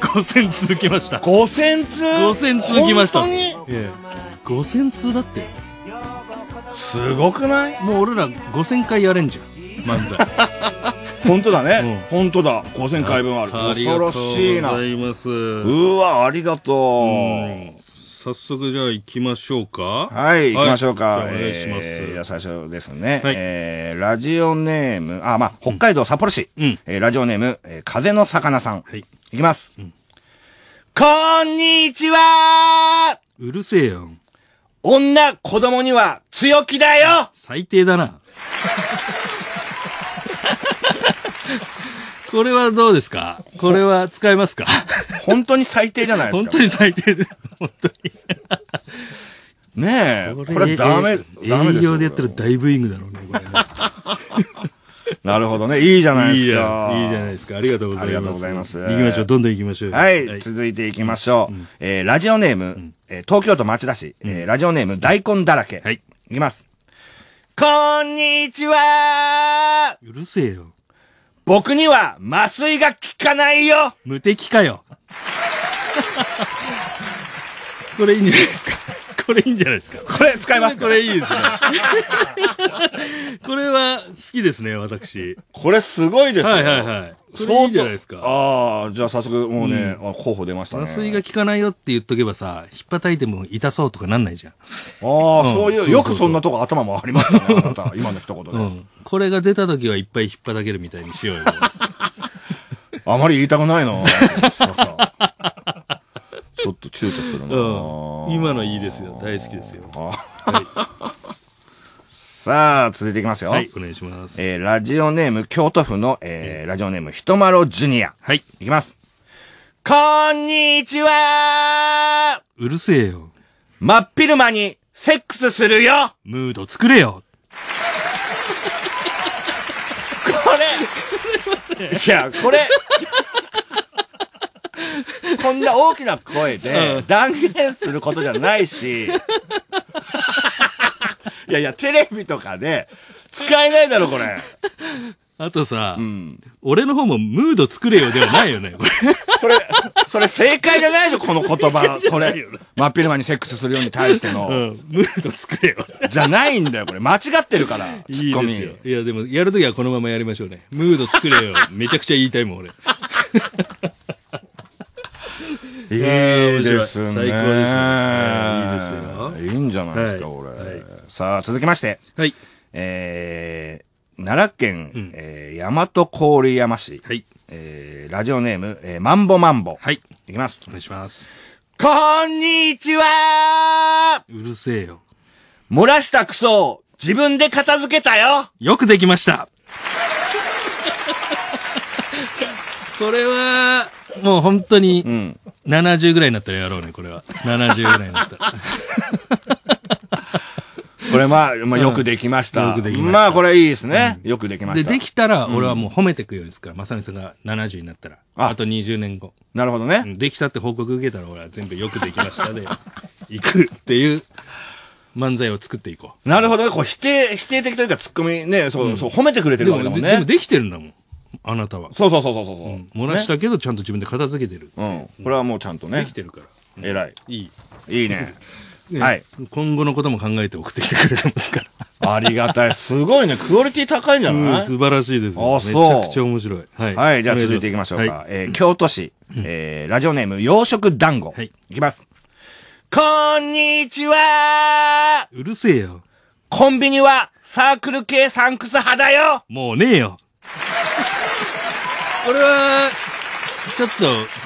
A: 5000通来ました5000通5000通きました本当に5000通だってすごくないもう俺ら5000回やれんじゃん漫才 本当だね、うん、本当だ5000回分あるあ恐ろしいなうわありがとううん早速じゃあ行きましょうか。はい、行きましょうか。お願いします。じゃあ最初ですね。はい、えー、ラジオネーム、あ、まあ、北海道札幌市。うん、えー、ラジオネーム、えー、風の魚さん。はい。いきます。うん、こんにちはうるせえよ。女、子供には強気だよ最低だな。これはどうですかこれは使えますか本当に最低じゃないですか。本当に最低です。本当に。ねえ、これダメ、ダメです営業でやったら大ブーイングだろうね、これ、なるほどね。いいじゃないですか。いいじゃないですか。ありがとうございます。ありがとうございます。行きましょう。どんどん行きましょう。はい。はい、続いて行きましょう。うん、えー、ラジオネーム、うん、東京都町田市、うん、えー、ラジオネーム、大根だらけ。はい。行きます。こんにちはうるせえよ。僕には麻酔が効かないよ無敵かよ これいいんじゃないですか これいいんじゃないですか。これ使いますこれいいですね。これは好きですね、私。これすごいですね。はいはいはい。そういいじゃないですか。ああ、じゃあ早速もうね、うん、候補出ましたね。麻酔が効かないよって言っとけばさ、引っ叩いても痛そうとかなんないじゃん。ああ、うん、そういう、よくそんなとこ頭回りますよね、あなた。今の一言で、うん。これが出た時はいっぱい引っ叩けるみたいにしようよ。あまり言いたくないな。ちょっと躊躇するな、うん、今のいいですよ大好きですよ、はい、さあ続いていきますよはいお願いします、えー、ラジオネーム京都府の、えー、ラジオネームひとまろジュニアはいいきますこんにちはうるせえよ真っ昼間にセックスするよムード作れよこれいやこれこんな大きな声で断言することじゃないし、いやいや、テレビとかで使えないだろ、これ。あとさ、うん、俺の方もムード作れよではないよね、これ。それ、それ正解じゃないでしょ、この言葉。これ。真っ昼間にセックスするように対しての。うん、ムード作れよ。じゃないんだよ、これ。間違ってるから、ツッコミ。いいや、でも、やるときはこのままやりましょうね。ムード作れよ。めちゃくちゃ言いたいもん、俺。
B: いいですね。最高ですね。いいですよ。いいんじゃないで
A: すか、俺。さあ、続きまして。はい。えー、奈良県、うん、えー、大和郡山市。はい。えー、ラジオネーム、えー、マンボマンボ。はい。いきます。お願いします。こんにちはうるせえよ。漏らしたクソ、自分で片付けたよよくできました これは、もう本当に、うん、70ぐらいになったらやろうね、これは。70ぐらいになったら。これまあ、まあ、よくできました。よくできました。まあ、これいいですね。よくできました。で、できたら、俺はもう褒めてくようですから、まさみさんが70になったら。あと20年後。なるほどね。できたって報告受けたら、俺は全部よくできましたで、い くっていう漫才を作っていこう。なるほどね。こう、否定、否定的というか、ツッコミね、そう、そう、褒めてくれてるわけだもんね。でも、できてるんだもん。あなたはそうそうそうそうそう、うん漏らしたけどちゃんと自分で片付けてる、うん、これはもうちゃんとねできてるから偉いいいいいね はい今後のことも考えて送ってきてくれてますからありがたいすごいねクオリティ高いんじゃなうんい、素晴らしいですよあめちゃくちゃ面白いはい、はい、じゃあ続いていきましょうか。えー京都市、えーラジオネーム、洋食団子。はいい。きます。こんにちはうるせえよコンビニはサークル系サンクス派だよもうねえよ俺は、ちょっと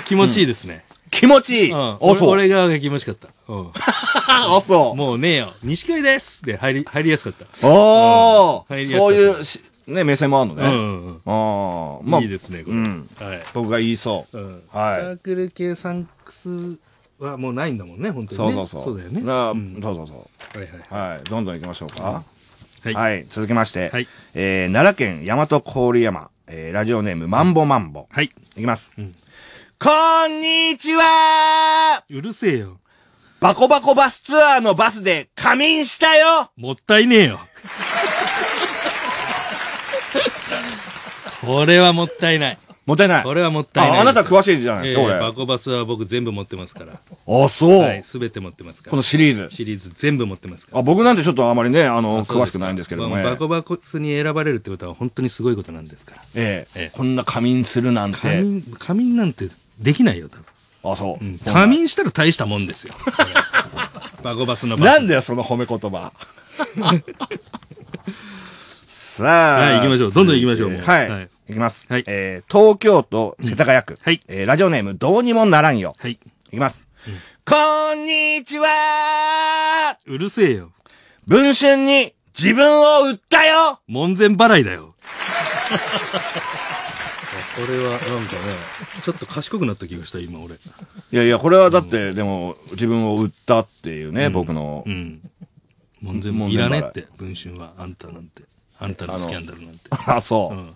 A: 気持ちいいですね。気持ちいい。うん。あ、そう。俺側が気持ちよかった。うん。あ、そう。もうねえよ。西海ですで入り、入りやすかった。ああ、うん入りやすかったそういうし、ね、目線もあるのね。うんうんうんああ、まあ、いいですね、これ。うんはい。僕が言いそう。うんはいサークル系サンクスはもうないんだもんね、本当そうに、うそうそう。だよね。うんそうそうそはいはい。はい。どんどん行きましょうか。はい。はい、続きまして、はいえー奈良県大和郡山、えー、ラジオネーム、マンボマンボ。はい。いきます。うん、こんにちはうるせえよ。バコバコバスツアーのバスで仮眠したよもったいねえよ。これはもったいない。持てない。れはもったいない。あ、あなた詳しいじゃないですか、えー、バコバスは僕全部持ってますから。あ、そう。す、べ、て持ってますから。このシリーズ。シリーズ全部持ってますから。あ、僕なんてちょっとあまりね、あの、詳しくないんですけども。バコバコスに選ばれるってことは本当にすごいことなんですから。ええこんな仮眠するなんて。仮眠、仮眠なんてできないよ、多分。あ、そう。うん、仮眠したら大したもんですよ。バコバスのバなんだよ、その褒め言葉。さあ。はい、行きましょう。どんどん行きましょう。はい。はいいきます。はい、えー、東京都世田谷区。うん、はい、えー、ラジオネームどうにもならんよ。はい。いきます。うん、こんにちはうるせえよ。文春に自分を売ったよ門前払いだよ。これはなんかね、ちょっと賢くなった気がした、今俺。いやいや、これはだって、でも、自分を売ったっていうね、うん、僕の。うん。門前もいらねって、文春は、あんたなんて。あんたのスキャンダルなんて。あ、そう。うん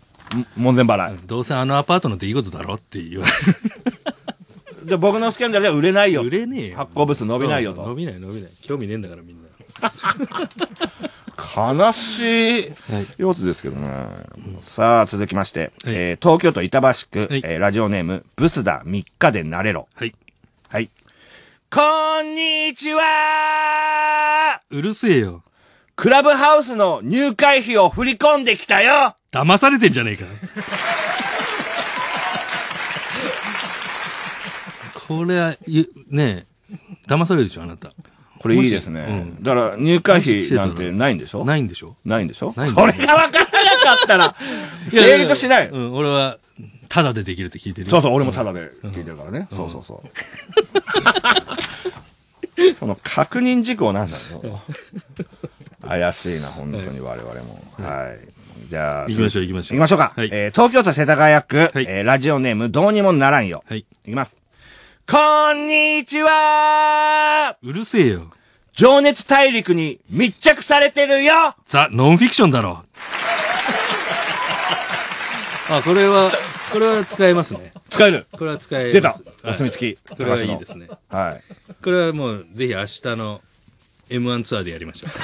A: 門前払い。どうせあのアパートの出来事だろって言われる。で僕のスキャンダルでは売れないよ。売れねえよ。発行部数伸びないよと。伸びない伸びない。興味ねえんだからみんな。悲しい様子ですけどね。さあ、続きまして、はい、えー、東京都板橋区、はい、えー、ラジオネーム、ブスだ3日でなれろ。はい。はい。こんにちはうるせえよ。クラブハウスの入会費を振り込んできたよ騙されてんじゃねえか。これは、ねえ、騙されるでしょ、あなた。これいいですね。うん、だから入会費なんてないんでしょないんでしょないんでしょそれが分からなかったら、成立しない。うん、俺は、ただでできるって聞いてる。そうそう、俺もただで聞いてるからね。うん、そうそうそう。その確認事項なんだろう。怪しいな、本当に我々も。はい。じゃあ。行きましょう行きましょう。行きましょうか。はい、えー、東京都世田谷区、はい、えー、ラジオネームどうにもならんよ。はい。きます。こんにちはうるせえよ。情熱大陸に密着されてるよザ・ノンフィクションだろ。あ、これは、これは使えますね。使える。これは使え出た、お墨付き。これはいいですね。はい。これはもう、ぜひ明日の m 1ツアーでやりましょう。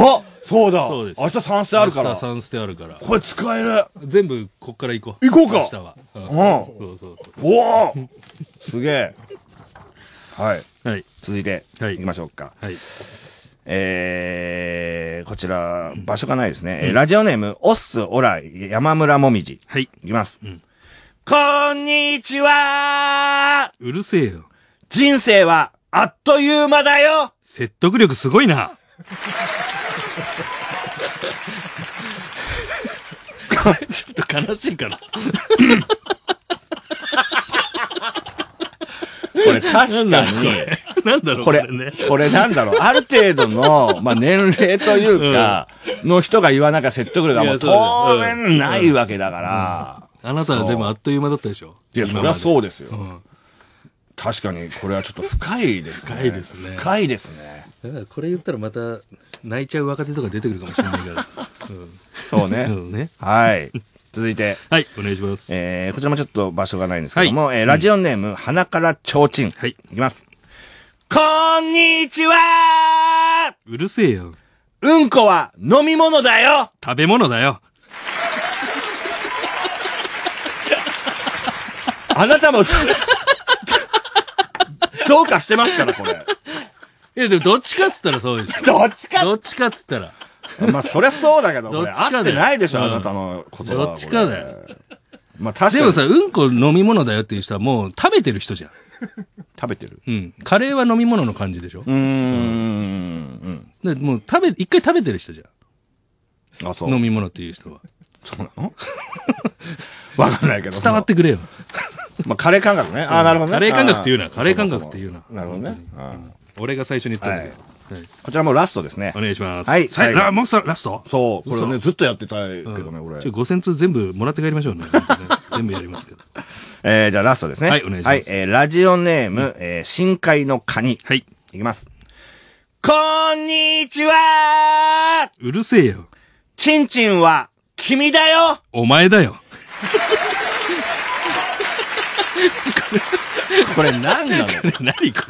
A: あそうだそうです明日サンステあるから明日サンステあるからこれ使える全部こっから行こう行こうか明日はうんそうそうそうおおすげえはい、はい、続いて、はい、いきましょうかはいえー、こちら、場所がないですね。うん、ラジオネーム、オッス、オラ、山村もみじ。はい。いきます。うん、こんにちはうるせえよ。人生は、あっという間だよ説得力すごいな。こ れちょっと悲しいかな。これ確かに、なんだろうこれ、これなんだろう。ある程度の、まあ、年齢というか、の人が言わなきゃ説得力がもう当然ないわけだから。あなたはでもあっという間だったでしょいや、そりゃそうですよ。確かにこれはちょっと深いですね深いですね深いですねだからこれ言ったらまた泣いちゃう若手とか出てくるかもしれないから、うん、そうねねはい続いて。はい、お願いします。えー、こちらもちょっと場所がないんですけども、はい、えー、ラジオネーム、うん、鼻からちょうちん。はい。いきます。こんにちはうるせえよ。うんこは飲み物だよ食べ物だよ。あなたも、どうかしてますから、これ。いや、でもどっちかっつったらそうでしょ。どっちかどっちかっつったら。まあ、そりゃそうだけど、これ、合ってないでしょ、うん、あなたの言葉どっちかだよ。まあ、確かに。でもさ、うんこ飲み物だよっていう人はもう食べてる人じゃん。食べてるうん。カレーは飲み物の感じでしょうん。うん。で、もう食べ、一回食べてる人じゃん。あ、そう。飲み物っていう人は。そうなの わかんないけど。伝わってくれよ。まあ、カレー感覚ね。ああ、なるほどね。カレー感覚っていうな。カレー感覚っていうな。なるほどね。俺が最初に言ったんだけど。こちらもラストですね。お願いします。はい。最後。もうラストそう。これね、ずっとやってたいけどね、俺。ちょ、5000通全部もらって帰りましょうね。全部やりますけど。えー、じゃあラストですね。はい、お願いします。はい、えー、ラジオネーム、え深海のカニ。はい。いきます。こんにちはうるせえよ。ちんちんは、君だよお前だよ これ何なの何これ こ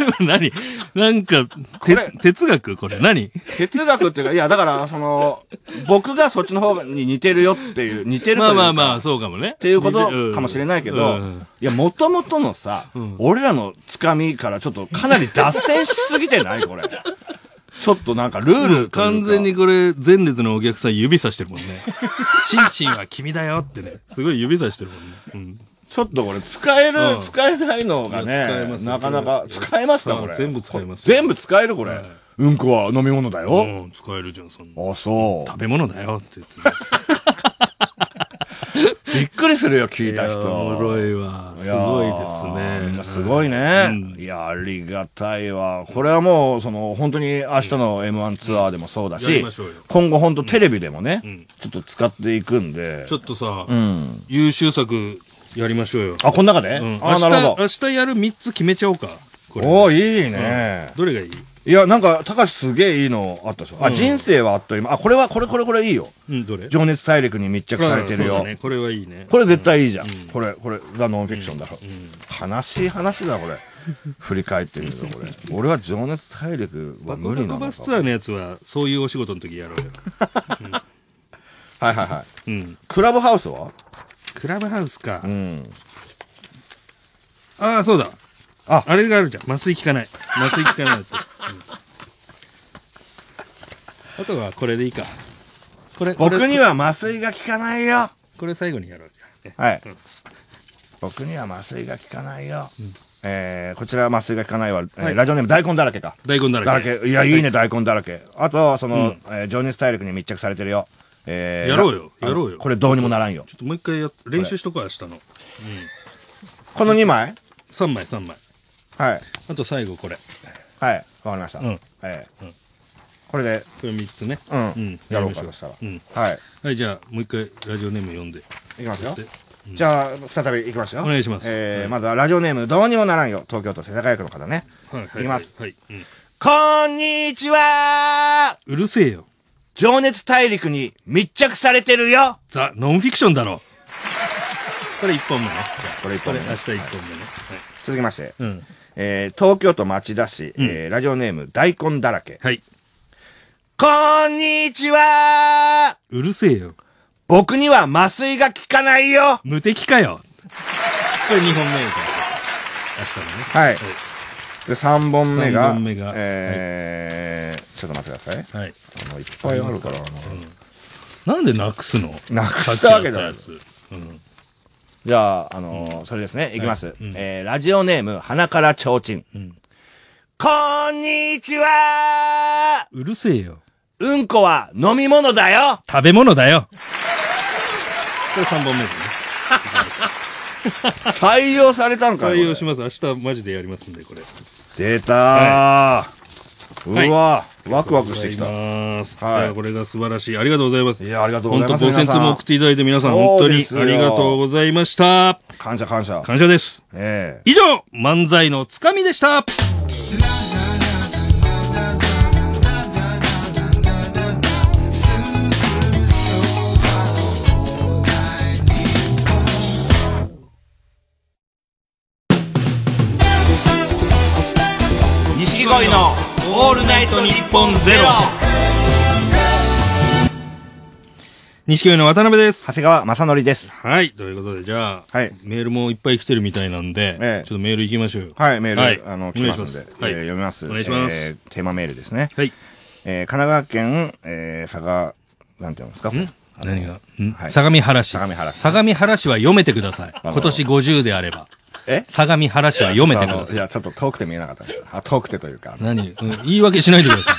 A: れは何なんか、てこれ哲学これ何哲学っていうか、いや、だから、その、僕がそっちの方に似てるよっていう、似てるというまあまあまあ、そうかもね。っっていうことかもしれないけど、いや、もともとのさ、俺らのつかみからちょっとかなり脱線しすぎてないこれ。ちょっとなんかルール、う完全にこれ、前列のお客さん指さしてるもんね。チンチンは君だよってね、すごい指さしてるもんね。うんちょっとこれ使える、うん、使えないのがね、なかなか、使えますかこれ。全部使えます。全部使えるこれ。うんこは飲み物だよ。うん、使えるじゃん、そんな。あ、そう。食べ物だよって言って。びっくりするよ、聞いた人。おもろいわ。すごいですね。みんなすごいね。うん、いや、ありがたいわ。これはもう、その、本当に明日の M1 ツアーでもそうだし、うん、し今後本当テレビでもね、うん、ちょっと使っていくんで。ちょっとさ、優秀作やりましょうよ。あ、この中で、うん、あ、なるほど。明日やる3つ決めちゃおうか。おおいいね、どれがいいいや、なんか、高橋すげえいいのあったでしょ。あ、人生はあっという間。あ、これは、これこれこれいいよ。うん、どれ情熱大陸に密着されてるよ。これはいいね。これ絶対いいじゃん。これ、これ、ザ・ノンフィクションだろ。悲しい話だ、これ。振り返ってみると、これ。俺は情熱大陸は無理なのか。バスツアーのやつは、そういうお仕事の時やろうよ。はいはいはい。うん。クラブハウスはクラブハウスか。うん。ああ、そうだ。ああれがあるじゃん麻酔効かない麻酔効かないうん、あとはこれでいいかこれ僕には麻酔が効かないよこれ最後にやろうじゃんはい、うん、僕には麻酔が効かないよ、うんえー、こちら麻酔が効かないは、えー、はい、ラジオネーム大根だらけか。大根だらけ。いや、いいね、大根だらけ。あと、その、うん、えー、情熱大陸に密着されてるよ。えー、やろうよ、やろうよ。これどうにもならんよ。ちょっともう一回や、練習しとこう、したの。うん。この2枚 ?3 枚、3枚。はいあと最後これはいわかりました、うん、ええ、うん、これでこれ3つねうん、うん、やろうかとしたら、うん、はい、はい、じゃあもう一回ラジオネーム読んでいきますよじゃあ、再びいきますよ。お願いします。えー、はい、まずはラジオネーム、どうにもならんよ。東京都世田谷区の方ね。はい。いきます。はい。うん、こんにちはうるせえよ。情熱大陸に密着されてるよザ・ノンフィクションだろ。これ1本目ね。これ1本目、ね。明日1本目ね。はい、続きまして。うん。えー、東京都町田市、うん、えー、ラジオネーム大根だらけ。はい。こんにちはうるせえよ。僕には麻酔が効かないよ無敵かよこれ2本目です。明日のね。はい。はい、で、3本目が、本目がえー、はい、ちょっと待ってください。はい。あの、いっぱいあるからな。うん、なんでなくすのなくしたわけだ。うんじゃあ、あのーうん、それですね。いきます。はいうん、えー、ラジオネーム、鼻からちょうちん。こんにちはうるせえよ。うんこは飲み物だよ食べ物だよこれ3本目ですね。採用されたんか採用します。明日マジでやりますんで、これ。出たー、はいうわ、はい、ワクワクしてきた。はい、これが素晴らしい。ありがとうございます。いや、ありがとうございます。本当、ご説も送っていただいて皆さん、本当にありがとうございました。感謝感謝。感謝です。えー、以上、漫才のつかみでした。錦鯉のールナイトニッポンゼロ」錦鯉の渡辺です。長谷川正則です。はい。ということで、じゃあ、はいメールもいっぱい来てるみたいなんで、ええちょっとメール行きましょうよ。はい、メール、はい、あの、来てますんで、はえーい読みます。お願いします。えーテーマメールですね。はい。えー神奈川県、えー佐賀、なんて言うんですかん何が、んはい相模原市。相模原市相模原市は読めてください。今年50であれば。え相模原市は読めてない。いや、ちょっと遠くて見えなかったあ、遠くてというか。何、言い訳しないでください。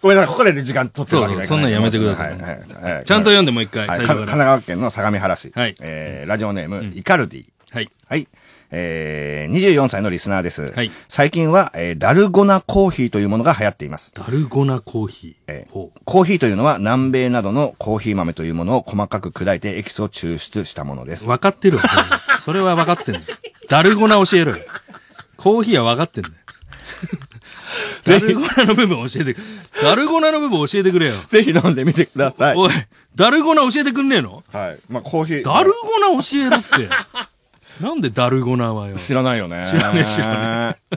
A: ごめんなさい、ここで時間取ってるわけないから、ね。そんなんやめてください、はい、ちゃんと読んでもう一回、神奈川県の相模原市。えー、ラジオネーム、イカルディ。はい。はい。え24歳のリスナーです。最近は、えダルゴナコーヒーというものが流行っています。ダルゴナコーヒー、コーヒーというのは南米などのコーヒー豆というものを細かく砕いてエキスを抽出したものです。分かってるわ。それは分かってる。ダルゴナ教えろよ。コーヒーは分かってんだよ。ダルゴナの部分教えてくれ。ダルゴナの部分教えてくれよ。ぜひ飲んでみてください。おい、ダルゴナ教えてくんねえのはい。まあ、コーヒー。ダルゴナ教えろって。なんでダルゴナはよ。知らないよね。知らねえ知らねえ。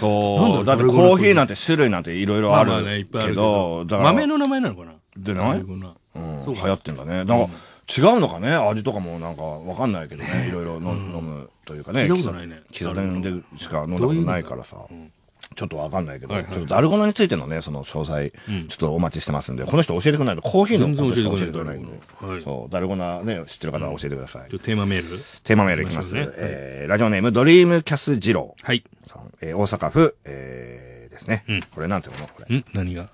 A: そなんう。だだってコーヒーなんて種類なんていろいろあまあねいっるぱいあるけど豆の名前なのかなでなダいルゴナ。うん、流行ってんだね。だから、違うのかね味とかもなんかわかんないけどねいろいろ飲むというかね基礎点でしか飲んだことないからさ。ちょっとわかんないけど、はいちょっとダルゴナについてのね、その詳細、ちょっとお待ちしてますんで、この人教えてくれないと、コーヒーのことしか教えてくれないんで、はい、そう、ダルゴナね、知ってる方は教えてください。テーマメールテーマメールいきます。えー、ラジオネーム、ドリームキャス二郎はい。さん、えー、大阪府、えー、ですね。うん、これなんていうのこれ。ん何が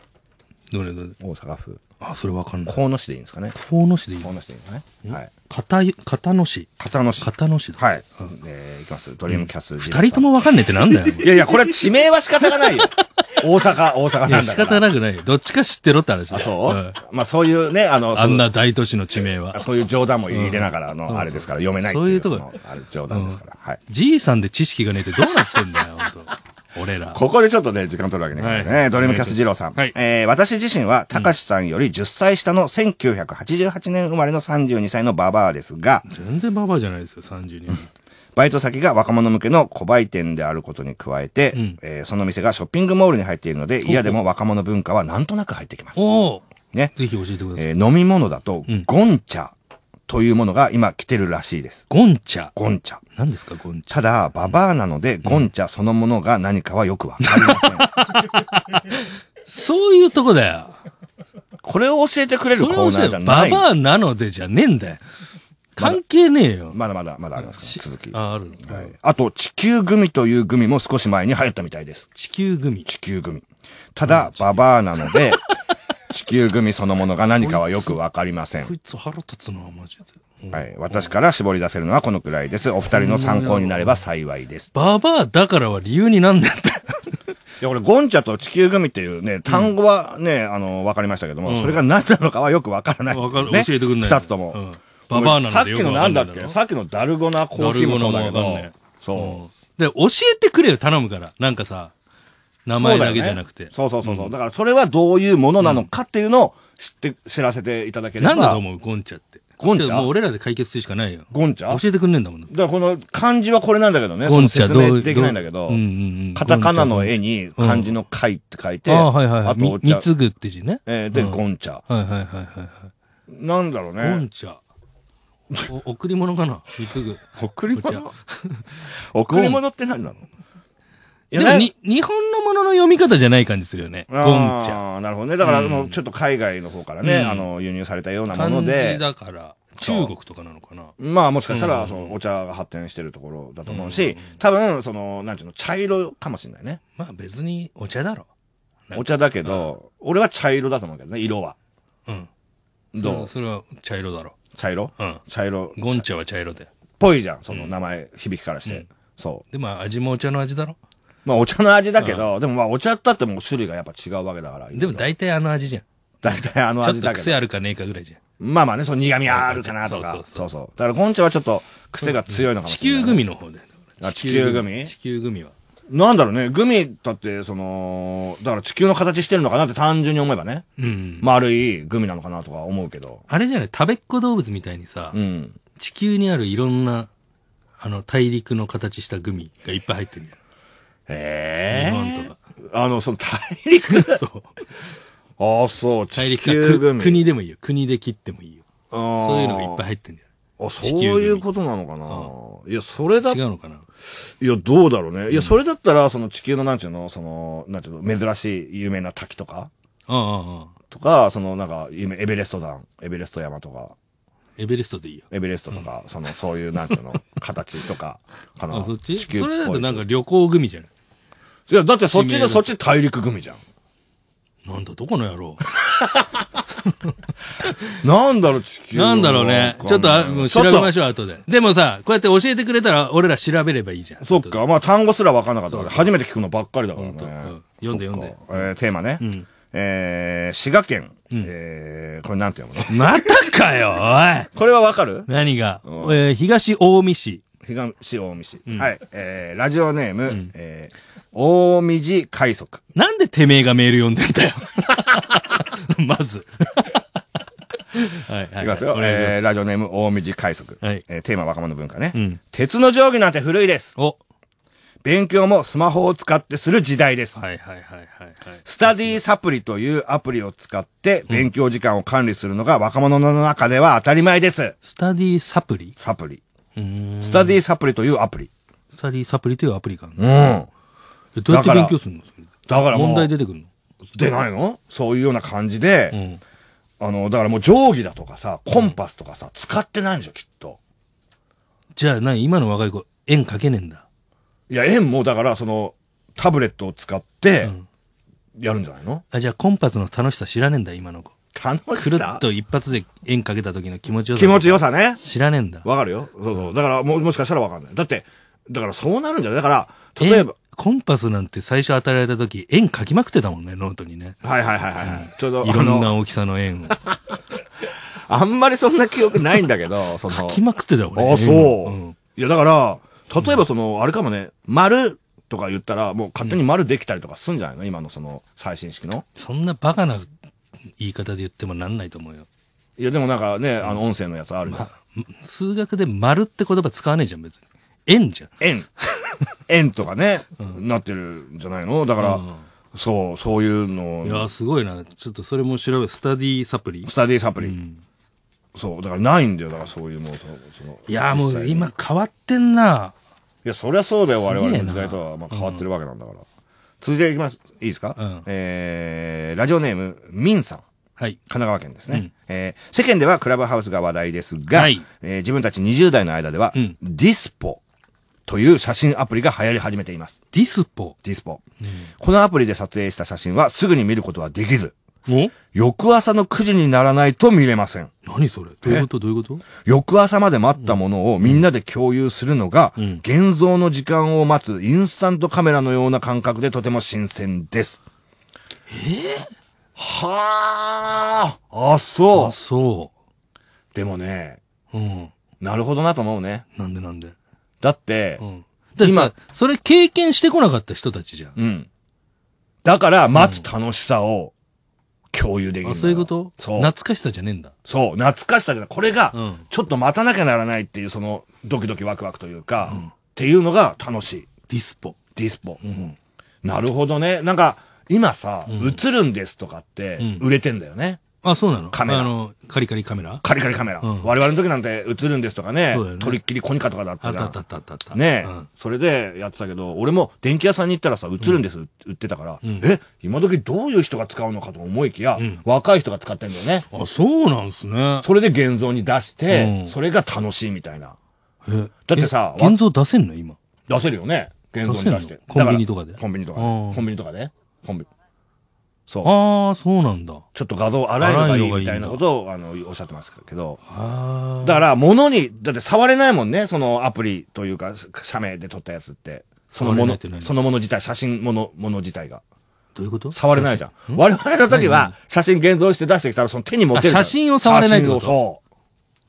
A: どれどれ大阪府。あそれわかんない河野市でいいんですかね河野市でいい河野市でいいのねはい片片野市片野市片野市だはい、えー、いきますドリームキャス二、人ともわかんねえってなんだよいやいやこれは地名は仕方がないよ 大阪大阪なんだから仕方なくないよどっちか知ってろって話あそう、うん、まあそういうねあのあんな大都市の地名はそういう冗談も入れながらの、うん、あれですから読めないいうそういうとこある冗談ですから、はいじいさんで知識がねえってどうなってんだよ本当俺ら。ここでちょっとね、時間取るわけね。はい、ねドリームキャス二郎さん。はい、えー、私自身は、たかしさんより10歳下の1988年生まれの32歳のババアですが。全然ババアじゃないですよ、32年。バイト先が若者向けの小売店であることに加えて、うん、えー、その店がショッピングモールに入っているので、嫌でも若者文化はなんとなく入ってきます。ね。ぜひ教えてください。えー、飲み物だと、ゴンチャ、というものが今来てるらしいです。ゴンチャ。ゴンチャ。何ですか、ゴンチャ。ただ、ババアなので、ゴンチャそのものが何かはよくわかりません。そういうとこだよ。これを教えてくれるコーナーじゃない。ババアなのでじゃねえんだよ。関係ねえよ。まだまだ、まだありますから、続き。あ、ある、はい、あと、地球グミというグミも少し前に流行ったみたいです。地球グミ地球グミ。ただ、ババアなので、地球グミそのものが何かはよくわかりません。こいつ腹立つはマジで。はい。私から絞り出せるのはこのくらいです。お二人の参考になれば幸いです。ババーだからは理由になんねんって。いや、俺、ゴンチャと地球グミっていうね、単語はね、あの、わかりましたけども、それが何なのかはよくわからない。わかるね教えてくんない二つとも。うんババアなんさっきのなんだっけさっきのダルゴナコーヒーもそうだけダルゴナもんそう。で、教えてくれよ、頼むから。なんかさ、名前だけじゃなくて。そう,、そうそうそう。うん、だからそれはどういうものなのかっていうのを知って、知らせていただければ。なんだと思う、ゴンチャって。ゴンチャもう俺らで解決するしかないよ。ゴンチャ教えてくんねえんだもん。だからこの漢字はこれなんだけどね。ゴンチャどうできないんだけど、うううんんん。カタカナの絵に漢字の貝って書いて、あはいはいはい。あと、みつぐって字ね。えー、で、ゴンチャ。はいはいはいはい。なんだろうね。ゴンチャ。お 贈り物かな貢ぐ。贈り物 贈り物って何なのでもに、日本のものの読み方じゃない感じするよね。ゴンちゃん。なるほどね。だから、もうちょっと海外の方からね、うん、あの、輸入されたようなもので。感じだから。中国とかなのかなまあもしかしたら、そのお茶が発展してるところだと思うし、多分、その、なんちゅうの、茶色かもしれないね。まあ別にお茶だろ。お茶だけど、俺は茶色だと思うけどね、色は。うん。どうそれは茶色だろ。茶色うん。茶色。ゴン茶は茶色で。ぽいじゃん、その名前、響きからして。そう。でも味もお茶の味だろまあお茶の味だけど、でもまあお茶ったってもう種類がやっぱ違うわけだから。でも大体あの味じゃん。大体あの味だけど。ちょっと癖あるかねえかぐらいじゃん。まあまあね、その苦味あるかなとか。そうそうだからゴンチはちょっと癖が強いのかもしれない、ね、地球グミの方だよ。地球グミ地球グミは。なんだろうね、グミだって、その、だから地球の形してるのかなって単純に思えばね。うん。丸いグミなのかなとか思うけど。あれじゃない食べっ子動物みたいにさ、うん、地球にあるいろんな、あの、大陸の形したグミがいっぱい入ってるんだよ。ええー。あの、その大陸 そう。ああ、そう、大陸か国でもいいよ。国で切ってもいいよ。そういうのがいっぱい入ってんじゃあ、そういうことなのかな、いや、それだ違うのかないや、どうだろうね。いや、それだったら、その地球の、なんちゅうの、その、なんちゅうの、珍しい有名な滝とかああ、とか、その、なんか、有名、エベレスト山、エベレスト山とか。エベレストでいいよ。エベレストとか、うん、その、そういう、なんていうの、形とか、かな。あ、そっちそれだとなんか旅行組じゃないいや、だってそっちでそっち大陸組じゃん。なんだ、どこの野郎。なんだろう、地球。なんだろうね。ちょっと調べましょう、後で。でもさ、こうやって教えてくれたら、俺ら調べればいいじゃん。そっか、まあ単語すら分からなかった初めて聞くのばっかりだからね。読んで読んで。えー、テーマね。うん、えー、滋賀県。うん、えー、これなんて読むのまたかよ、おいこれはわかる何が、えー、東近江市。東大江市、はい、えー、ラジオネーム、うん、えー、大道快速。なんでてめえがメール読んでんだよ。まず。はいはい、はい、いきますよ。えー、ラジオネーム、大道快速。はい、えー、テーマ、若者文化ね、うん。鉄の定規なんて古いです。お勉強もスマホを使ってする時代です。はいはいはい、はい。スタディサプリというアプリを使って勉強時間を管理するのが若者の中では当たり前です。スタディサプリサプリ。スタディサプリというアプリ。スタディサプリというアプリがうん。どうやって勉強するのだから問題出てくるの出ないのそういうような感じで、うん、あの、だからもう定規だとかさ、コンパスとかさ、使ってないんでしょ、きっと。じゃあ何今の若い子、円かけねえんだ。いや、円もだから、その、タブレットを使って、やるんじゃないの、うん、あ、じゃあコンパスの楽しさ知らねえんだ、今の子。楽しくるっと一発で円かけた時の気持ちよさ。気持ちよさね。知らねえんだ。わかるよ。そうそう。だから、も、もしかしたらわかんない。だって、だからそうなるんじゃないだから、例えば。コンパスなんて最初与えられた時、円書きまくってたもんね、ノートにね。はいはいはいはい。ちょうど。いろんな大きさの円を。あんまりそんな記憶ないんだけど、その。書きまくってたね。あ、そう。いや、だから、例えばその、あれかもね、丸とか言ったら、もう勝手に丸できたりとかすんじゃないの、今のその、最新式の。そんなバカな言い方で言ってもなんないと思うよ。いや、でもなんかね、あの、音声のやつあるじゃん。ま数学で丸って言葉使わねえじゃん、別に。円じゃん。円。円とかね、なってるんじゃないのだから、うんそう、そういうの。いや、すごいな。ちょっとそれも調べ、スタディサプリ。スタディサプリ。うん、そう、だからないんだよ。だからそういうもう、その。いや、もう今変わってんな。いや、そりゃそうだよ。我々の時代とは、まあ、変わってるわけなんだから。うん続いていきます。いいですか、うん、えー、ラジオネーム、ミンさん。はい。神奈川県ですね。うん、えー、世間ではクラブハウスが話題ですが、はい、えー、自分たち20代の間では、うん、ディスポという写真アプリが流行り始めています。ディスポディスポ、うん、このアプリで撮影した写真はすぐに見ることはできず、翌朝の9時にならないと見れません。何それどういうことどういうこと翌朝まで待ったものをみんなで共有するのが、うん、現像の時間を待つインスタントカメラのような感覚でとても新鮮です。えー、はあ、あ、そう。あ、そう。でもね、うん。なるほどなと思うね。なんでなんでだって、うん、って今、それ経験してこなかった人たちじゃん。うん。だから、待つ楽しさを、共有できるあそういうことそう懐かしさじゃねえんだそう懐かしさじゃないこれが、ちょっと待たなきゃならないっていうそのドキドキワクワクというか、っていうのが楽しいディスポディスポ、なるほどねなんか今さ、映るんですとかって売れてんだよね、あ、そうなのカメラあの、カリカリカメラカリカリカメラ。うん我々の時なんて映るんですとかねそうだよね、りっきりコニカとかだったあったあったあったあったあった。ねえ、うんそれでやってたけど、俺も電気屋さんに行ったらさ、映るんです、売ってたから、え、今時どういう人が使うのかと思いきや、若い人が使ってんだよね。あ、そうなんすね。それで現像に出して、うんそれが楽しいみたいな。えだってさ現像出せんの今。出せるよね。現像に出してコンビニとかでらコンビニとかで。コンビニとかで。コンビそう。ああ、そうなんだ。ちょっと画像荒いのがいいみたいなことを、あの、おっしゃってますけど。だから、物に、だって触れないもんね、そのアプリというか、社名で撮ったやつって。そのもの、そのもの自体、写真もの、もの自体が。どういうこと触れないじゃん。ん我々の時は、写真現像して出してきたら、その手に持ってる。写真を触れないってことそう。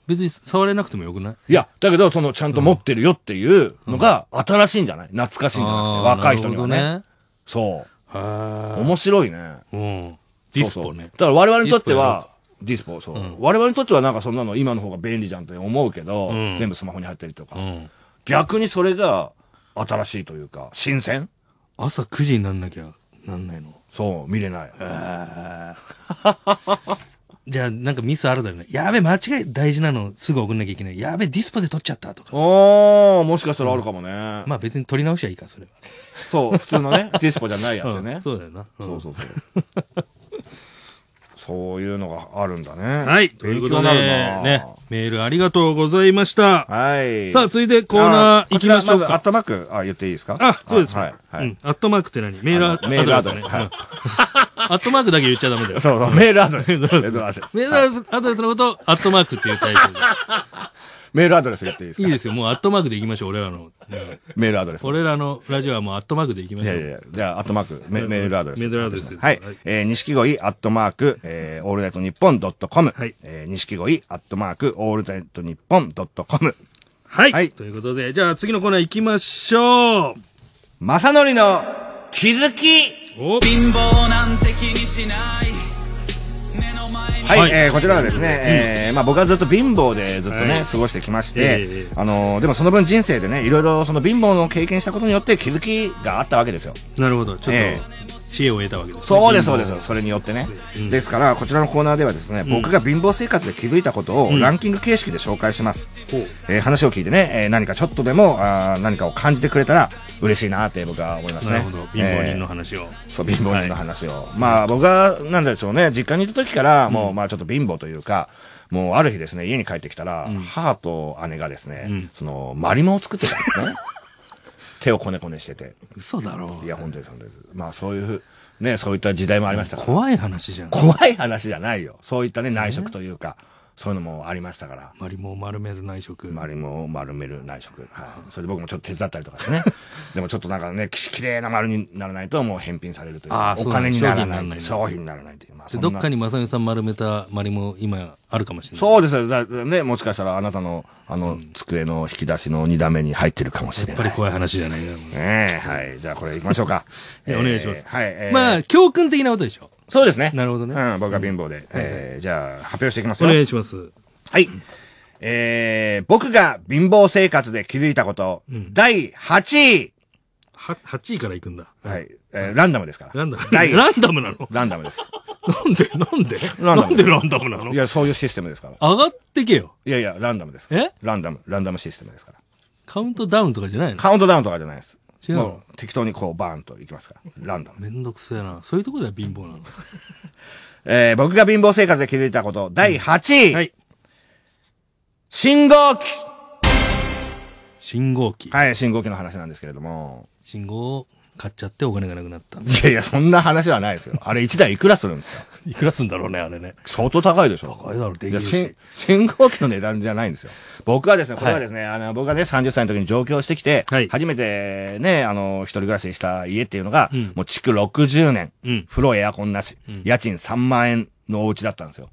A: 別に触れなくてもよくないいや、だけど、その、ちゃんと持ってるよっていうのが、新しいんじゃない、うん、懐かしいんじゃなくて、若い人にはね。ねそう。面白いね、うん、ディスポねだから我々にとってはディスポそう、うん、我々にとってはなんかそんなの今の方が便利じゃんって思うけど、うん、全部スマホに入ったりとか、うん、逆にそれが新しいというか新鮮朝9時になんなきゃなんないのそう見れないへえじゃあなんかミスあるだろうね。やべ、間違い大事なのすぐ送んなきゃいけない。やべ、ディスポで撮っちゃったとか。おー、もしかしたらあるかもね。まあ別に撮り直しはいいか、それは。
B: そう、普通のね、ディスポじゃないやつよね。うんそうだよな。うんそうそうそ
A: う。そういうのがあるんだね。はい。ということで、なね、メールありがとうございました。はい。さあ、続いてコーナー行きましょうか。アットマーク、あ、言っていいですかあ、そうですはい。はういん。アットマークって何メールレス。メールアドレス。はい。アットマークだけ言っちゃダメだよ。そうそう、メールアドレス。メールアドレス。メールアドレスのことアットマークっていうタイトルメールアドレスやっていいですかいいですよ。もうアットマークでいきましょう、俺らの。メールアドレス。俺らのラジオはもうアットマークでいきましょう。いやいやじゃあ、アットマーク、メールアドレス。メールアドレス。はい。えー、錦鯉、アットマーク、えオールナイトニッポンドットコム。はい。えー、錦鯉、アットマーク、オールナイトニッポンドットコム。はい。はい。ということで、じゃあ次のコーナー行きましょう。まさのりの気づき貧乏なんて気にしない
B: はい、はい、えー、こちらはですね、うん、えまあ、
A: 僕はずっと貧乏でずっとね、はい、過ごしてきまして、あのでもその分人生でね、いろいろその貧乏の経験したことによって気づきがあったわけですよ。なるほど、ちょっと、えー、知恵を得たわけです、ね、そうです、そうです、それによってね、うん。ですから、こちらのコーナーではですね、僕が貧乏生活で気づいたことをランキング形式で紹介します。うん、えー、話を聞いてね、えー、何かちょっとでも、あ何かを感じてくれたら、嬉しいなって僕は思いますね。貧乏人の話を、えー、そう貧乏人の話を、はい、まあ僕はなんでしょうね実家にいた時からもう、うん、まあちょっと貧乏というか。もうある日ですね、家に帰ってきたら、うん、母と姉がですね、うん、その、マリモを作ってたんですね。手をこねこねしてて。嘘だろう。いや、本当です、本当です。まあそういう、ね、そういった時代もありました怖い話じゃない。怖い話じゃないよ。そういったね、内職というか。えーそういうのもありましたから。マリモを丸める内職。マリモを丸める内職。はい。それで僕もちょっと手伝ったりとかしてね。でもちょっとなんかね、きれいな丸にならないともう返品されるという。ああ、お金にならない。商品にならないという。まあ、どっかにまさみさん丸めたマリモ今あるかもしれない。そうですだね。もしかしたらあなたのあの、机の引き出しの2段目に入ってるかもしれない。やっぱり怖い話じゃないね。え、はい。じゃあこれ行きましょうか。え ー、お願いします。はい。えー、まあ、教訓的なことでしょ。そうですね。なるほどね。うん、僕は貧乏で。えー、じゃあ、発表していきますお願いします。はい。えー、僕が貧乏生活で気づいたこと、第8位。は、8位から行くんだ。はい。えー、ランダムですから。ランダム。ランダムなのランダムです。なんでなんでなんでランダムなのいや、そういうシステムですから。上がってけよ。いやいや、ランダムです。えランダム、ランダムシステムですから。カウントダウンとかじゃないのカウントダウンとかじゃないです。違うう適当にこうバーンといきますからランダムめんどくせえなそういうとこでは貧乏なの えー、僕が貧乏生活で気づいたこと第8位、はい信号機信号機はい信号機の話なんですけれども信号買っちゃってお金がなくなったいやいや、そんな話はないですよ。あれ1台いくらするんですかいくらすんだろうね、あれね。相当高いでしょ。高いだろ、できるし。信号機の値段じゃないんですよ。僕はですね、これはですね、あの、僕がね、30歳の時に上京してきて、はい初めてね、あの、一人暮らしした家っていうのが、もう築60年、うん風呂エアコンなし、家賃3万円のお家だったんですよ。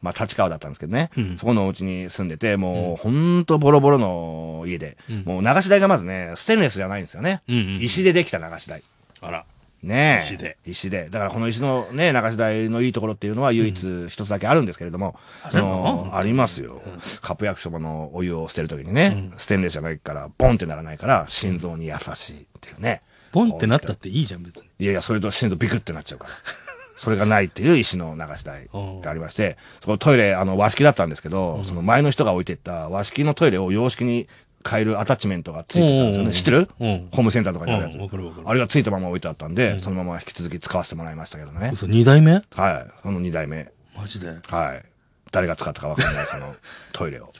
A: まあ立川だったんですけどね、うん、そこのお家に住んでて、もうほんとボロボロの家で、うん、もう流し台がまずね、ステンレスじゃないんですよね。うんうんうん、石でできた流し台。あら。ねえ。石で。石で。だからこの石のね、流し台のいいところっていうのは唯一一つだけあるんですけれども、うん、その、ありますよ。カップ焼きそばのお湯を捨てるときにね、うん、ステンレスじゃないから、ボンってならないから、心臓に優しいっていうね。ボンってなったっていいじゃん、別に。いやいや、それと心臓ビクってなっちゃうから。それがないっていう石の流し台がありまして、そのトイレ、あの、和式だったんですけど、その前の人が置いてった和式のトイレを洋式に変えるアタッチメントがついてたんですよね。知ってるホームセンターとかにあるやつ。あれがついたまま置いてあったんで、そのまま引き続き使わせてもらいましたけどね。う、二代目はい。その二代目。マジではい。誰が使ったかわかんないその トイレを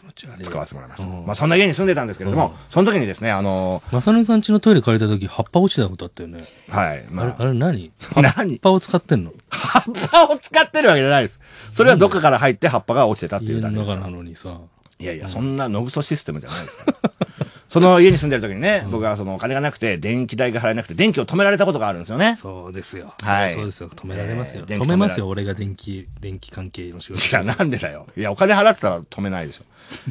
A: 使わせてもらいました、まあ、そんな家に住んでたんですけれども、その時にですねあのまさるさん家のトイレ借りた時葉っぱ落ちたことあったよねはい、まあ、あれあれ何 何葉っぱを使ってんの葉っぱを使ってるわけじゃないですそれはどっかから入って葉っぱが落ちてたっていうだけです家の中なのにさいやいや、そんなのぐそシステムじゃないですか その家に住んでる時にね、僕はそのお金がなくて、電気代が払えなくて、電気を止められたことがあるんですよね。そうですよ。はい。そうですよ。止められますよ。えー、止めますよ、俺が電気、電気関係の仕事。いや、なんでだよ。いや、お金払ってたら止めないでしょ。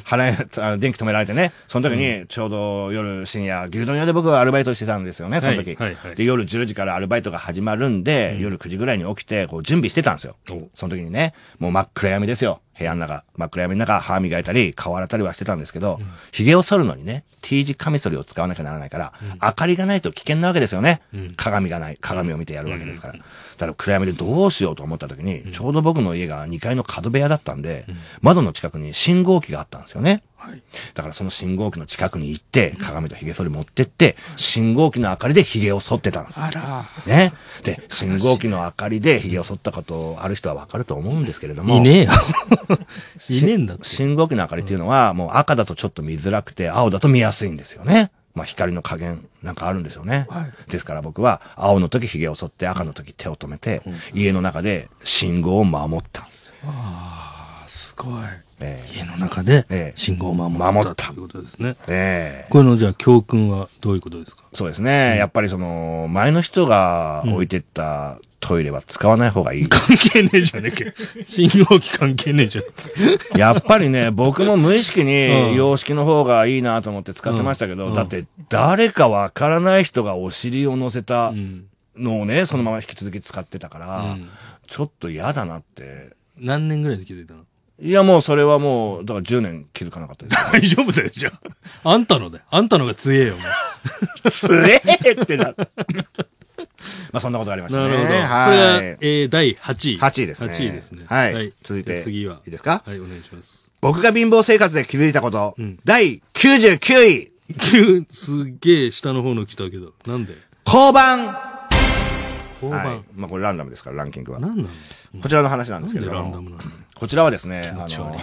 A: 払え、あ の電気止められてね、その時に、ちょうど夜深夜、牛丼屋で僕はアルバイトしてたんですよね、その時。はいはいはい、で、夜10時からアルバイトが始まるんで、うん、夜9時ぐらいに起きて、こう準備してたんですよ。その時にね、もう真っ暗闇ですよ。部屋の中、真っ暗闇の中、歯磨いたり、顔洗ったりはしてたんですけど、髭、うん、を剃るのにね、T 字カミソリを使わなきゃならないから、うん、明かりがないと危険なわけですよね。うん、鏡がない、鏡を見てやるわけですから。だから暗闇でどうしようと思った時に、ちょうど僕の家が2階の角部屋だったんで、窓の近くに信号機があったんですよね。はい、だからその信号機の近くに行って、鏡と髭剃り持ってって、信号機の明かりで髭を剃ってたんです。あら。ね。で、信号機の明かりで髭を剃ったことある人はわかると思うんですけれども。いねえよ。いねえんだ信号機の明かりっていうのは、もう赤だとちょっと見づらくて、青だと見やすいんですよね。まあ、光の加減なんかあるんですよね。はい、ですから僕は、青の時髭を剃って、赤の時手を止めて、家の中で信号を守ったんです。ああ、すごい。えー、家の中で信号を守った,、えー、ということですね、えー、これのじゃあ教訓はどういうことですかそうですね、うん、やっぱりその前の人が置いてったトイレは使わない方がいい、うん、関係ねえじゃねえけ 信号機関係ねえじゃん やっぱりね僕も無意識に洋式の方がいいなと思って使ってましたけど、うん、だって誰かわからない人がお尻を乗せたのをね、そのまま引き続き使ってたから、ちょっと嫌だなって何年ぐらいで気づいたのいや、もうそれはもう、だから10年気づかなかったです。大丈夫だよ、じゃあ。あんたので、あんたのが強えよ、強えってな。まあそんなことありましたね。なるほど。はい。こえー、第8位。8位ですね。8位ですね。はい。はい、続いて。次は。いいですかはい、お願いします。僕が貧乏生活で気づいたこと。うん、第99位。すげえ下の方の来たけど。なんで交番はい、まあ、これランダムですからランキングはこちらの話なんですけどこちらはですねあの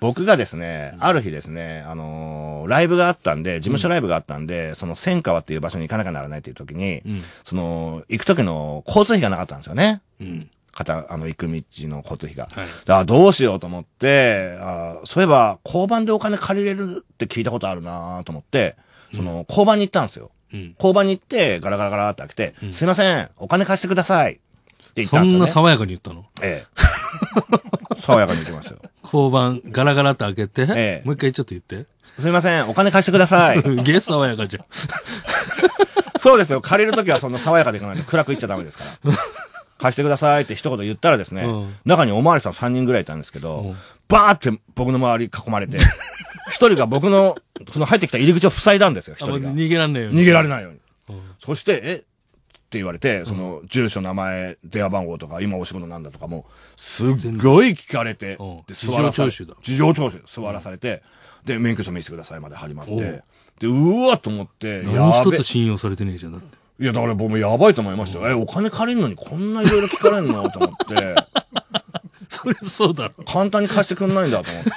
A: 僕がですね、ある日ですね、あのライブがあったんで、事務所ライブがあったんで、うん、その千川っていう場所に行かなきゃならないっていう時に、うん、その、行く時の交通費がなかったんですよね。うん。方、あの、行く道の交通費が。はい、だどうしようと思って、あそういえば、交番でお金借りれるって聞いたことあるなと思って、その、交番に行ったんですよ。交番に行って、ガラガラガラって開けて、うん、すいません、お金貸してください。って言ったんですよ、ね、そんな爽やかに言ったのええ。爽やかに言ってますよ。交番、ガラガラって開けて、ええ、もう一回ちょっと言って。すいません、お金貸してください。げえ爽やかじゃん。そうですよ、借りるときはそんな爽やかでいかないと暗くいっちゃダメですから。貸してくださいって一言言ったらですね、うん、中におまわりさん3人ぐらいいたんですけど、うん、バーって僕の周り囲まれて、一人が僕の、その入ってきた入り口を塞いだんですよ、一人が。逃げられないように。逃げられないように。そして、えって言われて、その、住所、名前、電話番号とか、今お仕事なんだとかも、すっごい聞かれて、で事情聴取だ。事情聴取、座らされて、で、免許証見せてくださいまで始まって、で、うわと思って、何一つ信用されてねえじゃん、だって。いや、だから僕もやばいと思いましたよ。え、お金借りるのにこんないろいろ聞かれんのと思って。それそうだろ。簡単に貸してくんないんだと思って。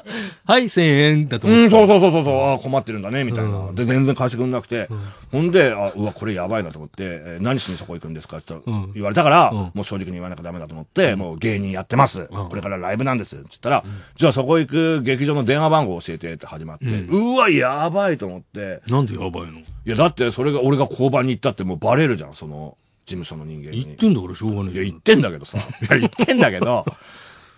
A: はい、千円だと思って。うん、そうそうそうそうそう、ああ、困ってるんだね、みたいな。で、全然貸してくんなくて。ほんで、あ、うわ、これやばいなと思って、え何しにそこ行くんですかって言われたから、もう正直に言わなきゃダメだと思って、もう芸人やってます。これからライブなんです。って言ったら、じゃあそこ行く劇場の電話番号教えてって始まって、うわ、やばいと思って。なんでやばいのいや、だってそれが、俺が交番に行ったってもうバレるじゃん、その、事務所の人間に。言ってんだからしょうがないいや、言ってんだけどさ。いや、言ってんだけど。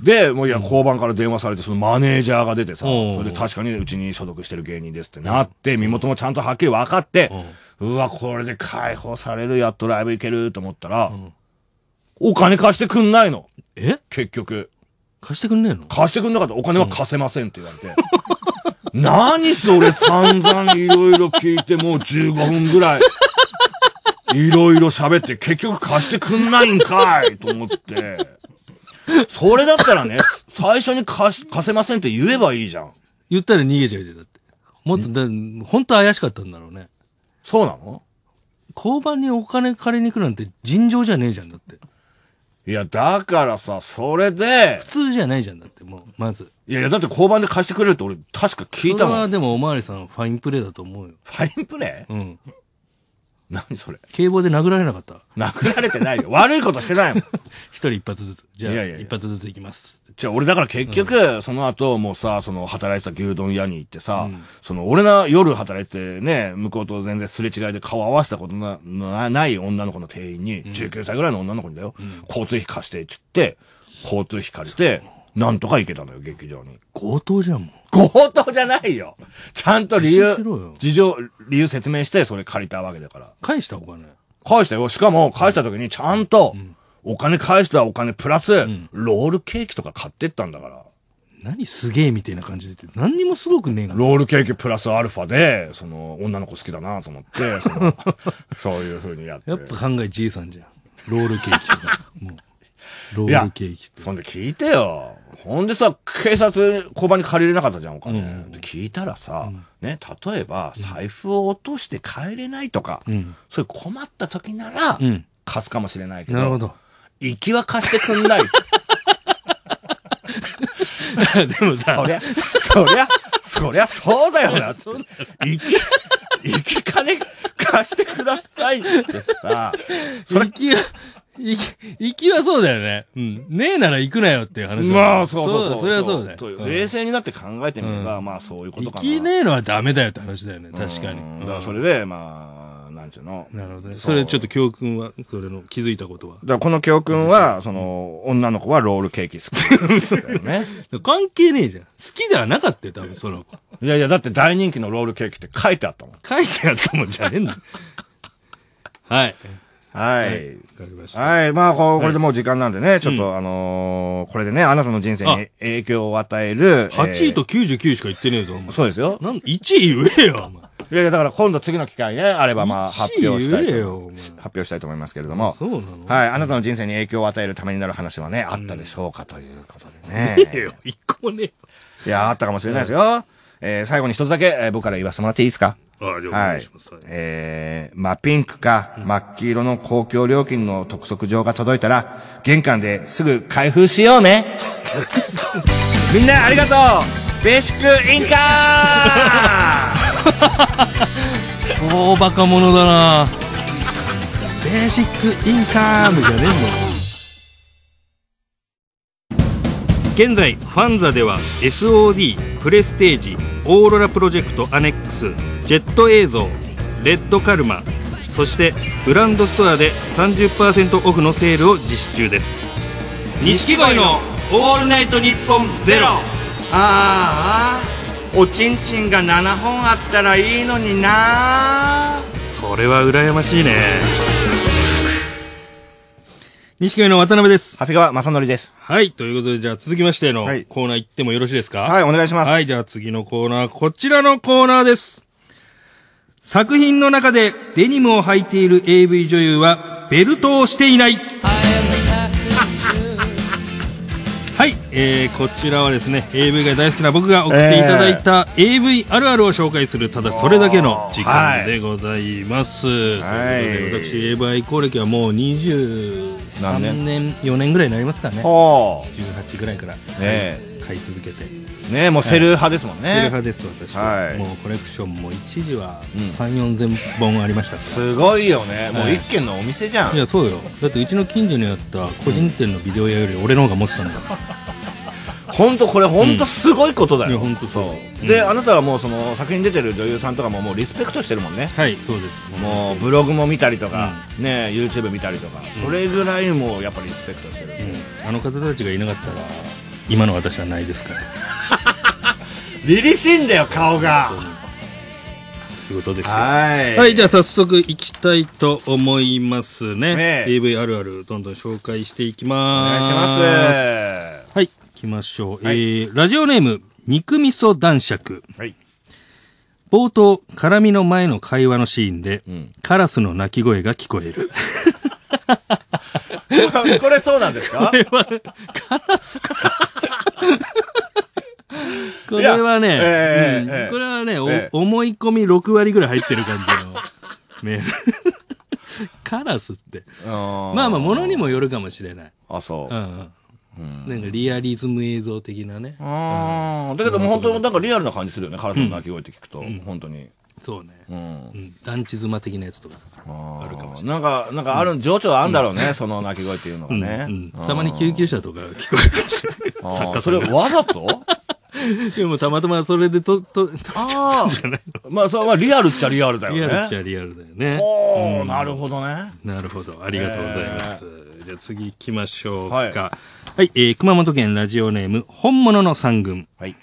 A: で、もういや、交番から電話されて、そのマネージャーが出てさ、それで確かにうちに所属してる芸人ですってなって、身元もちゃんとはっきり分かって、うわ、これで解放される、やっとライブ行けると思ったら、お金貸してくんないの。え結局。貸してくんねえの貸してくんなかったお金は貸せませんって言われて。何それ散々いろいろ聞いてもう15分ぐらい。いろいろ喋って結局貸してくんないんかいと思って。それだったらね、最初に貸し、貸せませんって言えばいいじゃん。言ったら逃げちゃうじゃん、だって。もっと、本当怪しかったんだろうね。そうなの交番にお金借りに来るなんて尋常じゃねえじゃん、だって。いや、だからさ、それで。普通じゃないじゃんだって、もう、まず。いやいや、だって交番で貸してくれるって俺、確か聞いたもん。それはでも、おまわりさん、ファインプレーだと思うよ。ファインプレーうん。何それ警棒で殴られなかった殴られてないよ悪いことしてないもん 一人一発ずつじゃあいやいや一発ずついきますじゃあ俺だから結局、うん、その後もうさその働いてた牛丼屋に行ってさ、うん、その俺の夜働いてね向こうと全然すれ違いで顔合わせたことなない女の子の店員に、うん、19歳ぐらいの女の子にだよ、交通費貸してっつって交通費借りてなんとか行けたのよ劇場に強盗じゃんもん強盗じゃないよ。ちゃんと理由、事情、理由説明して、それ借りたわけだから。返したお金返したよ。しかも、返した時にちゃんと、お金返したお金プラス、ロールケーキとか買ってったんだから。何すげえみたいな感じで何にもすごくねえがロールケーキプラスアルファで、その、女の子好きだなと思って、そ そういうふうにやって。やっぱ考えじいさんじゃん。ロールケーキとか。もう。ロールケーキって。そんで聞いてよ。ほんでさ、警察、交番に借りれなかったじゃん、お金。うん、聞いたらさ、うん、ね、例えば、財布を落として帰れないとか、うん、そういう困った時なら、貸すかもしれないけど、なるほど。行きは貸してくんない。でもさ、そりゃ、そりゃ、そりゃ そうだよな。行き、行き金貸してくださいってさ、それ、行き、行きはそうだよね。うん。ねえなら行くなよっていう話まあ、そうそうそう。それはそうだよ。冷静になって考えてみれば、まあそういうことかな。行きねえのはダメだよって話だよね。確かに。だからそれで、まあ、なんちゅうの。なるほどね。それちょっと教訓は、それの気づいたことは。だからこの教訓は、その、女の子はロールケーキ好き。だよね。関係ねえじゃん。好きではなかったよ、多分その子。いやいや、だって大人気のロールケーキって書いてあったもん。書いてあったもんじゃねえんだ。はい。はい。はい。まあ、これでもう時間なんでね、ちょっと、あのこれでね、あなたの人生に影響を与える。8位と99しか言ってねえぞ、そうですよ。なん、1位言えよ、いやいや、だから今度次の機会ね、あればまあ発表したい。発表したいと思いますけれども。そうなのはい。あなたの人生に影響を与えるためになる話はね、あったでしょうかということでね。ねえよ、一個もねえよ。いや、あったかもしれないですよ。えー、最後に一つだけ、え僕から言わせてもらっていいですかはい、えー、まあ、ピンクか、真っ黄色の公共料金の督促状が届いたら、玄関ですぐ開封しようね。みんなありがとうベーシックインカー 大バカ者だなベーシックインカーみたいなね、現在ファンザでは SOD プレステージオーロラプロジェクトアネックスジェット映像レッドカルマそしてブランドストアで30%オフのセールを実施中です
B: 錦鯉の
A: 「オールナイトニッポンゼロああおちんちんが7本あったらいいのになそれは羨ましいね錦鯉の渡辺です。長谷川正則です。はい。ということで、じゃあ続きましてのコーナー行ってもよろしいですか、はい、はい、お願いします。はい。じゃあ次のコーナー、こちらのコーナーです。作品の中でデニムを履いている AV 女優はベルトをしていない。はい、えー、こちらはですね AV が大好きな僕が送っていただいた、ー、AV あるあるを紹介するただそれだけの時間でございます、はい、ということで私 AV 愛好歴はもう23年年4年ぐらいになりますかね18ぐらいから、ね、買い続けてねもうセル派ですもんね、セル派です私は、はい、もうコレクションも一時は34000、本ありましたから、うん、すごいよね、もう一軒のお店じゃんいやそうよだってうちの近所にあった個人店のビデオ屋より俺の方が持ってたんだから、本当これ本当すごいことだよ、うん、そう、うん、であなたはもうその作品出てる女優さんとかももうリスペクトしてるもんねはいそうですもうブログも見たりとか、うん、ね YouTube 見たりとか、それぐらいもうやっぱりリスペクトしてる、あの方たちがいなかったら今の私はないですから 凛々しいんだよ顔がということですはいはいじゃあ早速いきたいと思いますねねえ AV あるあるどんどん紹介していきますお願いしますはいい行きましょう、はいえー、ラジオネーム肉味噌男爵はい冒頭絡みの前の会話のシーンで、カラスの鳴き声が聞こえる これそうなんですかは、カラスか。これはね、えーうんえー、これはね、えー、思い込み6割ぐらい入ってる感じのメール。カラスって。まあまあ、ものにもよるかもしれない。あ、そう。うん、うん、なんかリアリズム映像的なね。ああ、うん、だけどもう本当なんかリアルな感じするよね。カラスの鳴き声って聞くと。うん、本当に。そうね。うん。団地妻的なやつとか。あるかもしれない。なんか、なんかある、情緒あるんだろうね、その鳴き声っていうのがね。たまに救急車とか聞こえるかもしれない。作家それわざと でもたまたまそれでと、と、ああ、まあそれはリアルっちゃリアルだよね。リアルっちゃリアルだよね。おー、なるほどね。なるほど。ありがとうございます。じゃあ次行きましょうか。はい、はい、えー、熊本県ラジオネーム、本物の三軍。はい。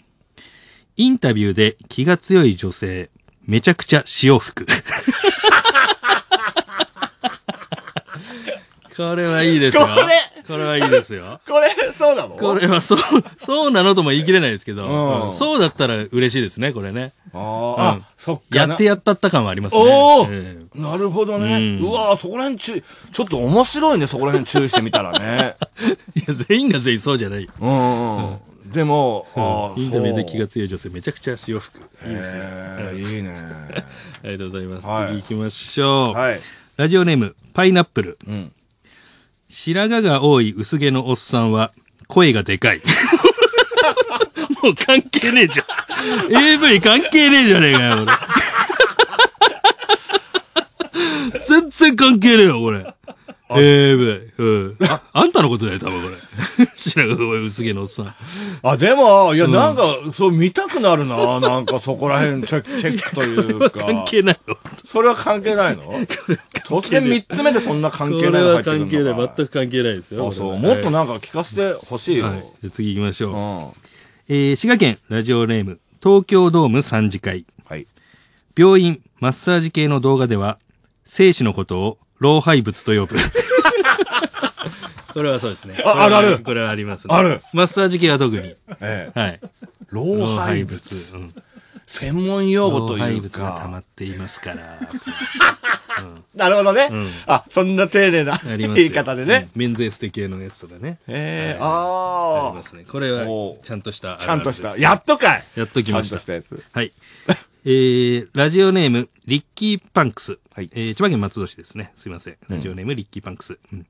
A: インタビューで気が強い女性、めちゃくちゃ潮吹く。これはいいですよ。これこれはいいですよ。これ、そうなのこれはそう、そうなのとも言い切れないですけど、うんうんそうだったら嬉しいですね、これね。ああ、うんそっか。やってやったった感はありますね。おお、えなるほどね。うわそこら辺注意、ちょっと面白いね、そこら辺注意してみたらね。いや、全員が全員そうじゃないよ。うんうんうん。でも、あインタビューで気が強い女性、めちゃくちゃ潮吹く。いいですね。いいね。ありがとうございます。はい次行きましょう。はいラジオネーム、パイナップル。うん白髪が多い薄毛のおっさんは、声がでかい。もう関係ねえじゃん。AV 関係ねえじゃねえかよ、俺。全然関係ねえよ、これ。ええー、うん。あ、あんたのことだよ、多分これ。白髪薄毛のおっさん。あ、でも、いや、なんか、そう見たくなるな。なんかそこら辺チェ チェックというか。関係ないのそれは関係ないの突然三つ目でそんな関係ないの関係ない。全く関係ないですよ。うそう。もっとなんか聞かせてほしいよ。はい、じゃ次行きましょう。うん、えー、滋賀県ラジオネーム、東京ドーム3次会。はい。病院、マッサージ系の動画では、生死のことを、老廃物と呼ぶ。これはそうですね。あ、あるこれはありますね。あるマッサージ系は特に。ええ。はい。老廃物。うん、専門用語というか。老廃物が溜まっていますから。なるほどね。あ、そんな丁寧な言い方でね。免税ステ系のやつとかね。ええ、ああ。ありますね。これは、ちゃんとした。ちゃんとした。やっとかいやっときました。ちゃんとしたやつ。はい。えー、ラジオネーム、リッキーパンクス。はい、えー、千葉県松戸市ですね。すいません。ラジオネーム、リッキーパンクス。うん、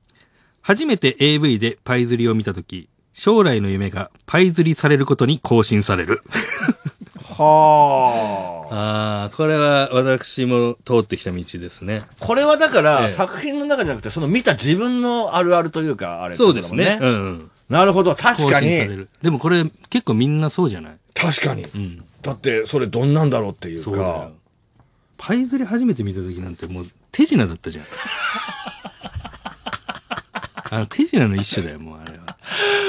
A: 初めて AV でパイ釣りを見たとき、将来の夢がパイ釣りされることに更新される。はあ。ああ、これは私も通ってきた道ですね。これはだから、ええ、作品の中じゃなくて、その見た自分のあるあるというか、あれ、ね、そうですね。うん、うん、なるほど、確かに。でもこれ結構みんなそうじゃない確かに。うん、だって、それどんなんだろうっていうか。パイ釣り初めて見た時なんてもう手品だったじゃん。あの手品の一種だよ、もうあれは。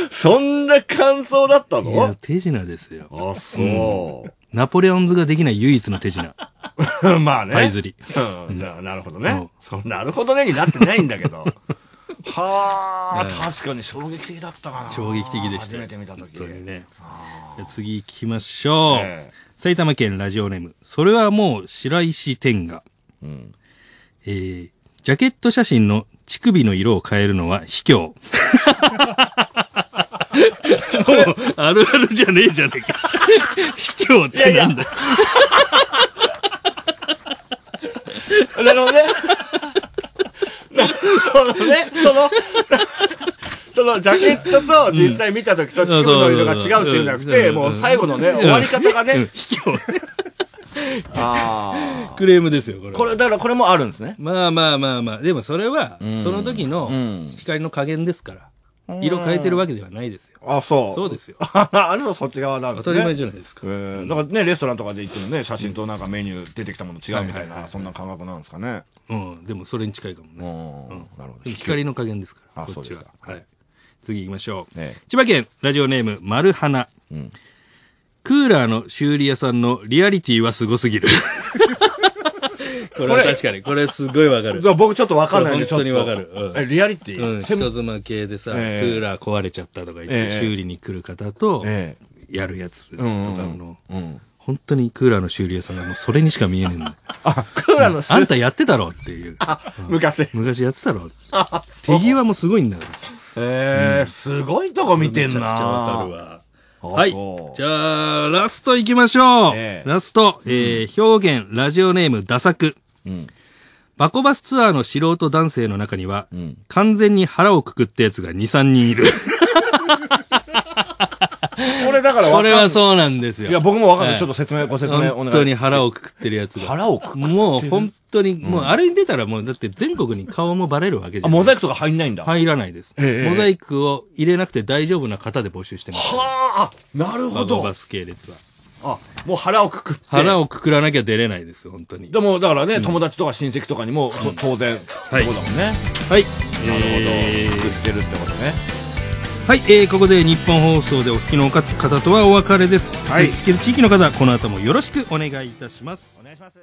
A: そんな感想だったのいや、手品ですよ。あ、そう、うん、ナポレオンズができない唯一の手品。まあね。パイ釣り。うん、ななるほどね。そう。なるほどねになってないんだけど。はあ、確かに衝撃的だったかな。衝撃的でした。初めて見た時。本当にね。次行きましょう。えー埼玉県ラジオネーム、それはもう白石天下。うん、えー、ジャケット写真の乳首の色を変えるのは卑怯。もう、あるあるじゃねえじゃねえか。卑怯ってなんだなるほどね。なるほどね。その、そのジャケットと実際見た時と乳首の色が違うっていうんじゃなくて、もう最後のね、終わり方がね、卑怯ああ。クレームですよ、これ。これ、だからこれもあるんですね。まあまあまあまあ。でもそれは、その時の光の加減ですから。色変えてるわけではないですよ。あ、そう。そうですよ。あれはそっち側なんですね。当たり前じゃないですか。えー、だからね、レストランとかで行ってもね、写真となんかメニュー出てきたもの違うみたいな、そんな感覚なんですかね。うん、でもそれに近いかもね。うん、なるほど。光の加減ですから。あ、そっちすか。はい。次行きましょう、ね、千葉県ラジオネーム丸花、うん、クーラーの修理屋さんのリアリティはすごすぎる
B: これ確かに、これすごいわかる。僕ちょっとわかんない本当にわかる。うん、リアリティうん、人
A: 妻系でさ、えー、クーラー壊れちゃったとか言って、えー、修理に来る方と、えやるやつとかの、うんうんうん、本当にクーラーの修理屋さんがもうそれにしか見えねえんだあ、クーラーの修理あんたやってたろっていう。あ、昔。昔やってたろ。手際もすごいんだから。えー、すごいとこ見てんな。めちゃくちゃるわ。はい。じゃあ、ラスト行きましょう。えー、ラスト、えー、表現、ラジオネーム、ダ作。ク。バコバスツアーの素人男性の中には、うん、完全に腹をくくったやつが2、3人いる。これだからこれはそうなんですよ。いや、僕もわかんない。ちょっと説明、ご説明お願い本当に腹をくくってるやつが。腹をくくってるもう本当に、もうあれに出たらもう、だって全国に顔もバレるわけじゃん。モザイクとか入んないんだ。入らないです。モザイクを入れなくて大丈夫な方で募集してます。はあなるほど。バス系列は。あ、もう腹をくくって。腹をくくらなきゃ出れないです、本当に。でも、だからね、友達とか親戚とかにも、当然、そうだもんね。はい。なるほど。くくってるってことね。はい、えー、ここで日本放送でお聞きの方とはお別れです。はい、聞ける地域の方、この後もよろしくお願いいたします。お願いします。